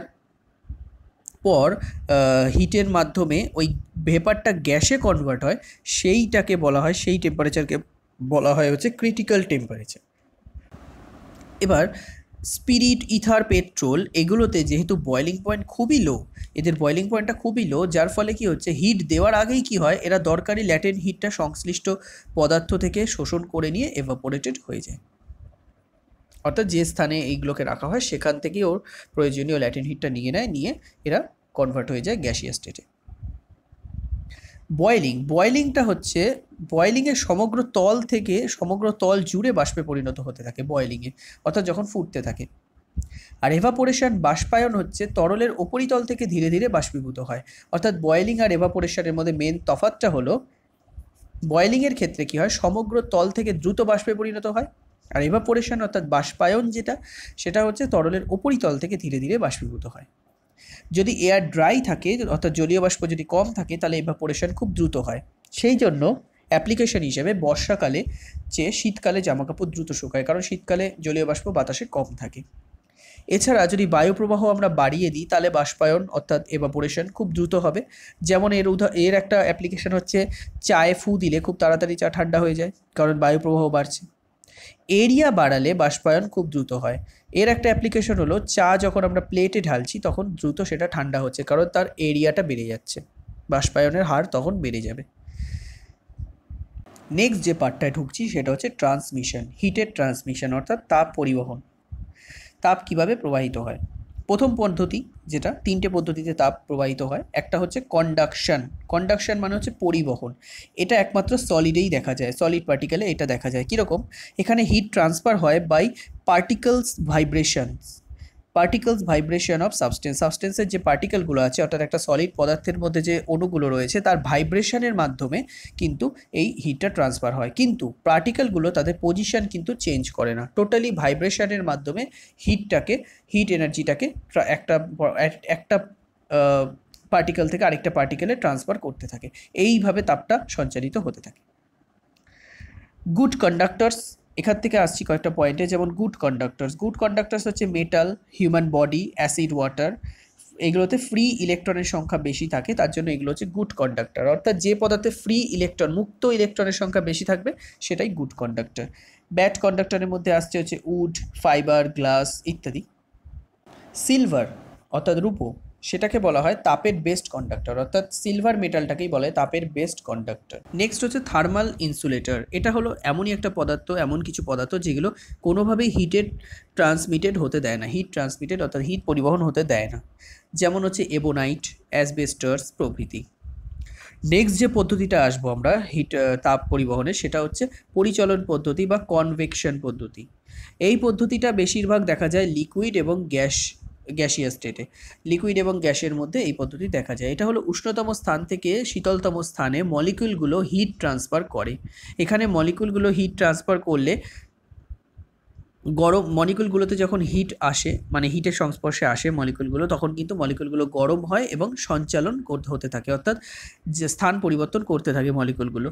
S1: পর হিটের মাধ্যমে ওই ভেপারটা গ্যাসে কনভার্ট হয় সেইটাকে বলা হয় সেই টেম্পারেচারকে বলা হয় হচ্ছে ক্রিটিক্যাল টেম্পারেচার এবার স্পিরিট ইথার পেট্রোল এগুলোতে যেহেতু বয়লিং পয়েন্ট খুবই লো এদের বয়লিং পয়েন্টটা খুবই লো যার ফলে কি হচ্ছে হিট দেওয়ার আগেই কি হয় এরা দরকারি ল্যাটেন হিটটা সংশ্লিষ্ট পদার্থ থেকে শোষণ করে নিয়ে এভাপোরেটেড হয়ে যায় অর্থাৎ যে স্থানে এইগুলোকে রাখা হয় সেখান থেকে ওর প্রয়োজনীয় ল্যাটিন হিটটা নিয়ে নেয় নিয়ে এরা কনভার্ট হয়ে যায় গ্যাসিয়া স্টেটে বয়েলিং বয়েলিংটা হচ্ছে বয়লিংয়ের সমগ্র তল থেকে সমগ্র তল জুড়ে বাষ্পে পরিণত হতে থাকে বয়েলিংয়ে অর্থাৎ যখন ফুটতে থাকে আর এভাপোরেশন বাষ্পায়ন হচ্ছে তরলের ওপরিতল থেকে ধীরে ধীরে বাষ্পীভূত হয় অর্থাৎ বয়েলিং আর এভাপোরেশনের মধ্যে মেন তফাতটা হলো বয়েলিংয়ের ক্ষেত্রে কী হয় সমগ্র তল থেকে দ্রুত বাষ্পে পরিণত হয় আর এভাপোরেশন অর্থাৎ বাষ্পায়ন যেটা সেটা হচ্ছে তরলের ওপরিতল থেকে ধীরে ধীরে বাষ্পীভূত হয় যদি এয়ার ড্রাই থাকে অর্থাৎ জলীয় বাষ্প যদি কম থাকে তাহলে এভাপোরেশন খুব দ্রুত হয় সেই জন্য অ্যাপ্লিকেশন হিসেবে বর্ষাকালে চেয়ে শীতকালে জামাকাপড় দ্রুত শুকায় কারণ শীতকালে জলীয় বাষ্প বাতাসে কম থাকে এছাড়া যদি বায়ু প্রবাহ আমরা বাড়িয়ে দিই তাহলে বাষ্পায়ন অর্থাৎ এভাপোরেশন খুব দ্রুত হবে যেমন এর উদাহ এর একটা অ্যাপ্লিকেশন হচ্ছে চায়ে ফু দিলে খুব তাড়াতাড়ি চা ঠান্ডা হয়ে যায় কারণ বায়ু প্রবাহ বাড়ছে এরিয়া বাড়ালে বাষ্পায়ন খুব দ্রুত হয় এর একটা অ্যাপ্লিকেশন হলো চা যখন আমরা প্লেটে ঢালছি তখন দ্রুত সেটা ঠান্ডা হচ্ছে কারণ তার এরিয়াটা বেড়ে যাচ্ছে বাষ্পায়নের হার তখন বেড়ে যাবে নেক্সট যে পার্টটায় ঢুকছি সেটা হচ্ছে ট্রান্সমিশন হিটের ট্রান্সমিশন অর্থাৎ তাপ পরিবহন তাপ কিভাবে প্রবাহিত হয় প্রথম পদ্ধতি যেটা তিনটে পদ্ধতিতে তাপ প্রবাহিত হয় একটা হচ্ছে কন্ডাকশান কন্ডাকশান মানে হচ্ছে পরিবহন এটা একমাত্র সলিডেই দেখা যায় সলিড পার্টিকেলে এটা দেখা যায় কীরকম এখানে হিট ট্রান্সফার হয় by particles vibrations particles vibration of substance সাবস্টেন্সের যে পার্টিকেলগুলো আছে অর্থাৎ একটা সলিড পদার্থের মধ্যে যে অণুগুলো রয়েছে তার ভাইব্রেশনের মাধ্যমে কিন্তু এই হিটটা ট্রান্সফার হয় কিন্তু পার্টিকেলগুলো তাদের পজিশন কিন্তু চেঞ্জ করে না টোটালি ভাইব্রেশনের মাধ্যমে হিটটাকে হিট এনার্জিটাকে একটা একটা পার্টিকেল থেকে আরেকটা পার্টিকেলে ট্রান্সফার করতে থাকে এইভাবে তাপটা সঞ্চারিত হতে থাকে গুড কন্ডাক্টরস এখান থেকে আসছি কয়েকটা পয়েন্টে যেমন গুড কন্ডাক্টরস গুড কন্ডাক্টরস হচ্ছে metal human body acid water এগুলোতে ফ্রি ইলেকট্রনের সংখ্যা বেশি থাকে তার জন্য এগুলো হচ্ছে গুড কন্ডাক্টর অর্থাৎ যে পদার্থে ফ্রি ইলেকট্রন মুক্ত ইলেকট্রনের সংখ্যা বেশি থাকবে সেটাই গুড কন্ডাক্টর ব্যাড কন্ডাক্টরের মধ্যে আসছে হচ্ছে উড ফাইবার গ্লাস ইত্যাদি সিলভার অর্থাৎ রূপো সেটাকে বলা হয় তাপের বেস্ট কন্ডাক্টর অর্থাৎ সিলভার মেটালটাকেই বলে তাপের বেস্ট কন্ডাক্টর নেক্সট হচ্ছে থার্মাল ইনসুলেটর এটা হলো এমনই একটা পদার্থ এমন কিছু পদার্থ যেগুলো কোনোভাবেই হিটেড ট্রান্সমিটেড হতে দেয় না হিট ট্রান্সমিটেড অর্থাৎ হিট পরিবহন হতে দেয় না যেমন হচ্ছে এবোনাইট অ্যাসবেস্টার্স প্রভৃতি নেক্সট যে পদ্ধতিটা আসবো আমরা হিট তাপ পরিবহনের সেটা হচ্ছে পরিচলন পদ্ধতি বা কনভেকশন পদ্ধতি এই পদ্ধতিটা বেশিরভাগ দেখা যায় লিকুইড এবং গ্যাস গ্যাসিয়া স্টেটে লিকুইড এবং গ্যাসের মধ্যে এই পদ্ধতি দেখা যায় এটা হলো উষ্ণতম স্থান থেকে শীতলতম স্থানে মলিকিউলগুলো হিট ট্রান্সফার করে এখানে মলিকিউলগুলো হিট ট্রান্সফার করলে গরম মলিকুলগুলোতে যখন হিট আসে মানে হিটের সংস্পর্শে আসে মলিকুলগুলো তখন কিন্তু মলিকুলগুলো গরম হয় এবং সঞ্চালন করতে হতে থাকে অর্থাৎ যে স্থান পরিবর্তন করতে থাকে মলিকুলগুলো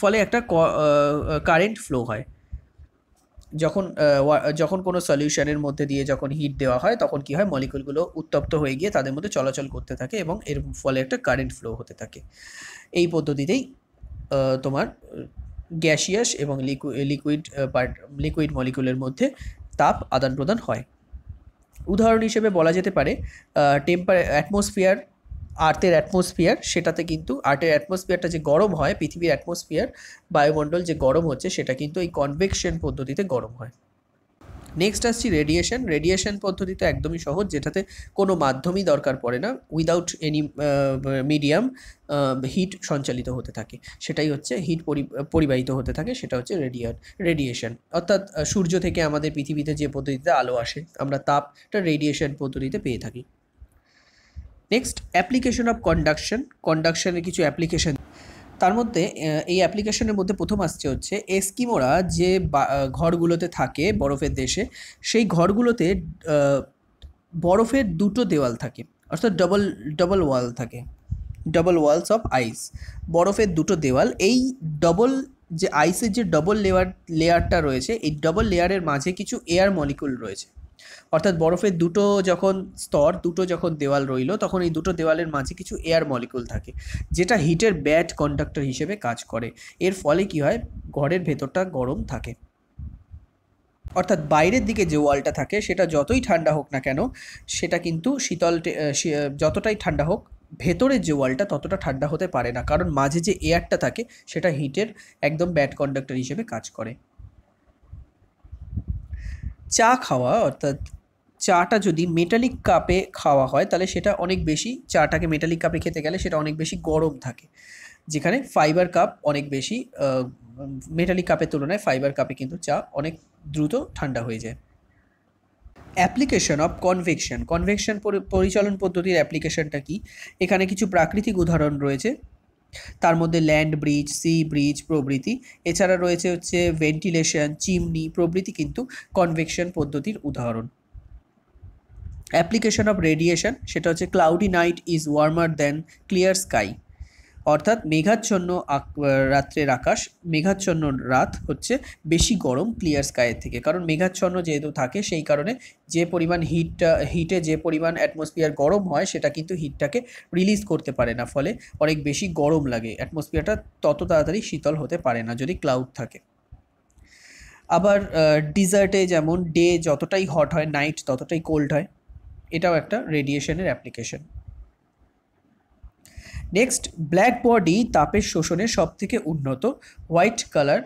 S1: ফলে একটা কারেন্ট ফ্লো হয় যখন যখন কোনো সলিউশনের মধ্যে দিয়ে যখন হিট দেওয়া হয় তখন কি হয় মলিকুলগুলো উত্তপ্ত হয়ে গিয়ে তাদের মধ্যে চলাচল করতে থাকে এবং এর ফলে একটা কারেন্ট ফ্লো হতে থাকে এই পদ্ধতিতেই তোমার গ্যাসিয়াস এবং লিকুইড পার্ট লিকুইড মলিকুলের মধ্যে তাপ আদান প্রদান হয় উদাহরণ হিসেবে বলা যেতে পারে টেম্পার অ্যাটমসফিয়ার আর্থের অ্যাটমসফিয়ার সেটাতে কিন্তু আর্থের অ্যাটমসফিয়ারটা যে গরম হয় পৃথিবীর অ্যাটমসফিয়ার বায়ুমণ্ডল যে গরম হচ্ছে সেটা কিন্তু এই কনভেকশন পদ্ধতিতে গরম হয় নেক্সট আসছি রেডিয়েশন রেডিয়েশন পদ্ধতিতে একদমই সহজ যেটাতে কোনো মাধ্যমই দরকার পড়ে না উইদাউট এনি মিডিয়াম হিট সঞ্চালিত হতে থাকে সেটাই হচ্ছে হিট পরিবাহিত হতে থাকে সেটা হচ্ছে রেডিয়ার রেডিয়েশন অর্থাৎ সূর্য থেকে আমাদের পৃথিবীতে যে পদ্ধতিতে আলো আসে আমরা তাপটা রেডিয়েশন পদ্ধতিতে পেয়ে থাকি নেক্সট অ্যাপ্লিকেশন অফ কন্ডাকশন কন্ডাকশনের কিছু অ্যাপ্লিকেশন তার মধ্যে এই অ্যাপ্লিকেশনের মধ্যে প্রথম আসছে হচ্ছে এস্কিমোরা যে ঘরগুলোতে থাকে বরফের দেশে সেই ঘরগুলোতে বরফের দুটো দেওয়াল থাকে অর্থাৎ ডবল ডবল ওয়াল থাকে ডবল ওয়ালস অফ আইস বরফের দুটো দেওয়াল এই ডবল যে আইসের যে ডবল লেয়ার লেয়ারটা রয়েছে এই ডবল লেয়ারের মাঝে কিছু এয়ার মলিকুল রয়েছে অর্থাৎ বরফের দুটো যখন স্তর দুটো যখন দেওয়াল রইল তখন এই দুটো দেওয়ালের মাঝে কিছু এয়ার মলিকুল থাকে যেটা হিটের ব্যাড কন্ডাক্টর হিসেবে কাজ করে এর ফলে কি হয় ঘরের ভেতরটা গরম থাকে অর্থাৎ বাইরের দিকে যে ওয়ালটা থাকে সেটা যতই ঠান্ডা হোক না কেন সেটা কিন্তু শীতল যতটাই ঠান্ডা হোক ভেতরের যে ওয়ালটা ততটা ঠান্ডা হতে পারে না কারণ মাঝে যে এয়ারটা থাকে সেটা হিটের একদম ব্যাড কন্ডাক্টর হিসেবে কাজ করে চা খাওয়া অর্থাৎ চাটা যদি মেটালিক কাপে খাওয়া হয় তাহলে সেটা অনেক বেশি চাটাকে মেটালিক কাপে খেতে গেলে সেটা অনেক বেশি গরম থাকে যেখানে ফাইবার কাপ অনেক বেশি মেটালিক কাপের তুলনায় ফাইবার কাপে কিন্তু চা অনেক দ্রুত ঠান্ডা হয়ে যায় অ্যাপ্লিকেশন অফ কনভেকশন কনভেকশন পরিচালন পদ্ধতির অ্যাপ্লিকেশনটা কি এখানে কিছু প্রাকৃতিক উদাহরণ রয়েছে তার মধ্যে ল্যান্ড ব্রিজ সি ব্রিজ প্রভৃতি এছাড়া রয়েছে হচ্ছে ভেন্টিলেশন চিমনি প্রভৃতি কিন্তু কনভেকশন পদ্ধতির উদাহরণ অ্যাপ্লিকেশন অফ রেডিয়েশন সেটা হচ্ছে cloudy night is warmer than clear sky অর্থাৎ মেঘাচ্ছন্ন রাত্রের আকাশ মেঘাচ্ছন্ন রাত হচ্ছে বেশি গরম ক্লিয়ার স্কাইয়ের থেকে কারণ মেঘাচ্ছন্ন যেহেতু থাকে সেই কারণে যে পরিমাণ হিটটা হিটে যে পরিমাণ অ্যাটমসফিয়ার গরম হয় সেটা কিন্তু হিটটাকে রিলিজ করতে পারে না ফলে অনেক বেশি গরম লাগে অ্যাটমসফিয়ারটা তত তাড়াতাড়ি শীতল হতে পারে না যদি ক্লাউড থাকে আবার ডিজার্টে যেমন ডে যতটাই হট হয় নাইট ততটাই কোল্ড হয় এটাও একটা রেডিয়েশনের অ্যাপ্লিকেশন নেক্সট ব্ল্যাক বডি তাপের শোষণে সবথেকে উন্নত হোয়াইট কালার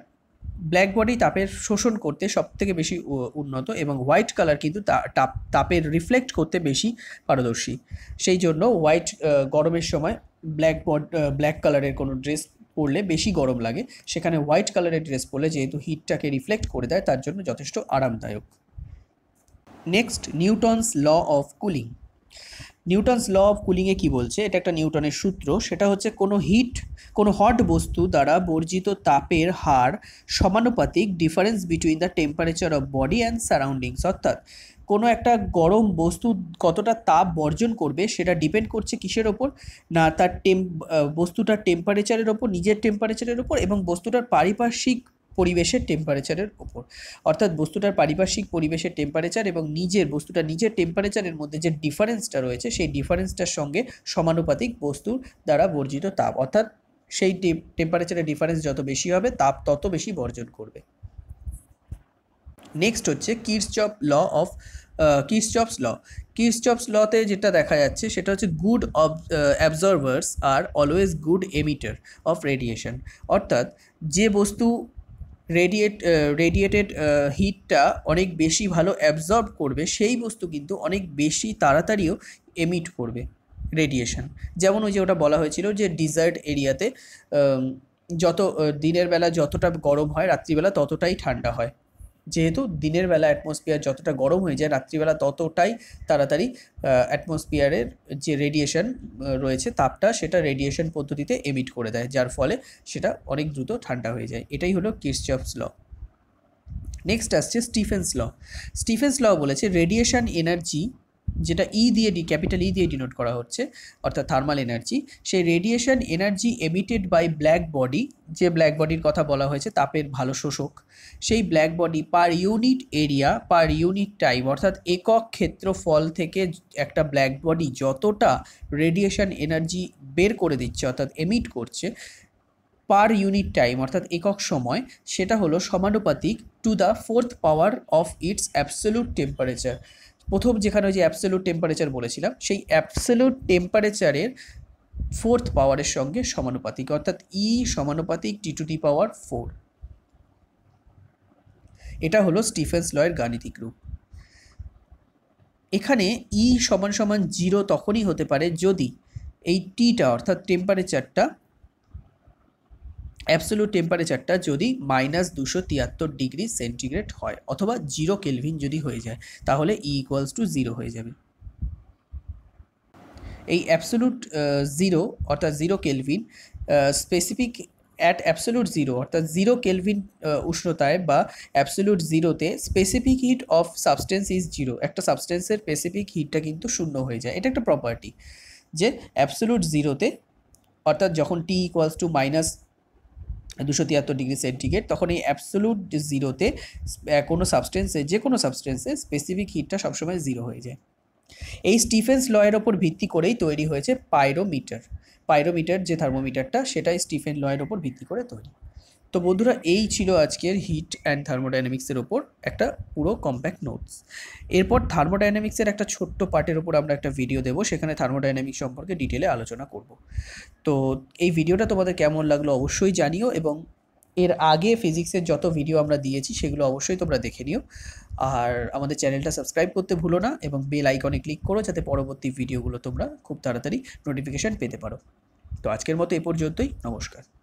S1: ব্ল্যাক বডি তাপের শোষণ করতে সব থেকে বেশি উন্নত এবং হোয়াইট কালার কিন্তু তাপ তাপের রিফ্লেক্ট করতে বেশি পারদর্শী সেই জন্য হোয়াইট গরমের সময় ব্ল্যাক বড ব্ল্যাক কালারের কোনো ড্রেস পরলে বেশি গরম লাগে সেখানে হোয়াইট কালারের ড্রেস পরলে যেহেতু হিটটাকে রিফ্লেক্ট করে দেয় তার জন্য যথেষ্ট আরামদায়ক next Newton's law of cooling Newton's law of কুলিংয়ে কি বলছে এটা একটা নিউটনের সূত্র সেটা হচ্ছে কোনো হিট কোনো হট বস্তু দ্বারা বর্জিত তাপের হার সমানুপাতিক difference between the temperature of body and surroundings অর্থাৎ কোনো একটা গরম বস্তু কতটা তাপ বর্জন করবে সেটা ডিপেন্ড করছে কিসের ওপর না তার টেম বস্তুটার টেম্পারেচারের ওপর নিজের টেম্পারেচারের ওপর এবং বস্তুটার পারিপার্শ্বিক পরিবেশের টেম্পারেচারের ওপর অর্থাৎ বস্তুটার পারিপার্শ্বিক পরিবেশের টেম্পারেচার এবং নিজের বস্তুটা নিজের টেম্পারেচারের মধ্যে যে ডিফারেন্সটা রয়েছে সেই ডিফারেন্সটার সঙ্গে সমানুপাতিক বস্তুর দ্বারা বর্জিত তাপ অর্থাৎ সেই টেম্পারেচারের ডিফারেন্স যত বেশি হবে তাপ তত বেশি বর্জন করবে নেক্সট হচ্ছে কির্চপ ল অফ কির্চপস ল কির্চপস লতে যেটা দেখা যাচ্ছে সেটা হচ্ছে গুড অব অ্যাবজর্ভার্স আর always good emitter of radiation অর্থাৎ যে বস্তু রেডিয়েট রেডিয়েটেড হিটটা অনেক বেশি ভালো অ্যাবজর্ব করবে সেই বস্তু কিন্তু অনেক বেশি তাড়াতাড়িও এমিট করবে রেডিয়েশন যেমন ওই যে ওটা বলা হয়েছিল যে ডিজার্ট এরিয়াতে um, যত uh, দিনের বেলা যতটা গরম হয় রাত্রিবেলা ততটাই ঠান্ডা হয় যেহেতু দিনের বেলা অ্যাটমসফিয়ার যতটা গরম হয়ে যায় রাত্রিবেলা ততটাই তাড়াতাড়ি অ্যাটমসফিয়ারের যে রেডিয়েশন রয়েছে তাপটা সেটা রেডিয়েশন পদ্ধতিতে এমিট করে দেয় যার ফলে সেটা অনেক দ্রুত ঠান্ডা হয়ে যায় এটাই হলো কির্চফস ল নেক্সট আসছে স্টিফেন্স ল স্টিফেন্স ল বলেছে রেডিয়েশন এনার্জি যেটা ই e দিয়ে ডি ক্যাপিটাল ই e দিয়ে ডিনোট করা হচ্ছে অর্থাৎ থার্মাল এনার্জি সেই radiation energy emitted by black body যে ব্ল্যাক বডির কথা বলা হয়েছে তাপের ভালো শোষক সেই black body per unit area per unit time অর্থাৎ একক ক্ষেত্রফল থেকে একটা ব্ল্যাক বডি যতটা রেডিয়েশন এনার্জি বের করে দিচ্ছে অর্থাৎ এমিট করছে পার ইউনিট টাইম অর্থাৎ একক সময় সেটা হলো সমানুপাতিক to the fourth power of its absolute temperature প্রথম যেখানে ওই যে অ্যাবসোলুট টেম্পারেচার বলেছিলাম সেই অ্যাবসোলুট টেম্পারেচারের ফোর্থ পাওয়ারের সঙ্গে সমানুপাতিক অর্থাৎ ই e সমানুপাতিক টি টু টি পাওয়ার ফোর এটা হলো স্টিফেন্স লয়ের গাণিতিক রূপ এখানে ই e সমান সমান জিরো তখনই হতে পারে যদি এই টিটা অর্থাৎ টেম্পারেচারটা অ্যাবসোলুট টেম্পারেচারটা যদি মাইনাস দুশো তিয়াত্তর ডিগ্রি সেন্টিগ্রেড হয় অথবা জিরো কেলভিন যদি হয়ে যায় তাহলে ই ইকুয়ালস টু জিরো হয়ে যাবে এই অ্যাবসোলুট জিরো অর্থাৎ zero kelvin specific at absolute zero অর্থাৎ জিরো কেলভিন উষ্ণতায় বা অ্যাবসোলুট জিরোতে specific heat of substance is zero একটা সাবস্টেন্সের স্পেসিফিক হিটটা কিন্তু শূন্য হয়ে যায় এটা একটা প্রপার্টি যে অ্যাবসোলুট জিরোতে অর্থাৎ যখন টি ইকুয়ালস টু মাইনাস দুশো তিয়াত্তর ডিগ্রি সেন্টিগ্রেড তখন এই অ্যাবসোলুট জিরোতে কোনো সাবস্টেন্সে যে কোনো সাবস্টেন্সে স্পেসিফিক হিটটা সবসময় জিরো হয়ে যায় এই স্টিফেন্স লয়ের ওপর ভিত্তি করেই তৈরি হয়েছে পাইরোমিটার পাইরোমিটার যে থার্মোমিটারটা সেটাই স্টিফেন লয়ের ওপর ভিত্তি করে তৈরি তো বন্ধুরা এই ছিল আজকের হিট অ্যান্ড থার্মোডাইনামিক্সের ওপর একটা পুরো কম্প্যাক্ট নোটস এরপর থার্মোডাইনামিক্সের একটা ছোট্ট পার্টের ওপর আমরা একটা ভিডিও দেবো সেখানে থার্মোডাইনামিক্স সম্পর্কে ডিটেলে আলোচনা করব তো এই ভিডিওটা তোমাদের কেমন লাগলো অবশ্যই জানিও এবং এর আগে ফিজিক্সের যত ভিডিও আমরা দিয়েছি সেগুলো অবশ্যই তোমরা দেখে নিও আর আমাদের চ্যানেলটা সাবস্ক্রাইব করতে ভুলো না এবং বেল আইকনে ক্লিক করো যাতে পরবর্তী ভিডিওগুলো তোমরা খুব তাড়াতাড়ি নোটিফিকেশান পেতে পারো তো আজকের মতো এ পর্যন্তই নমস্কার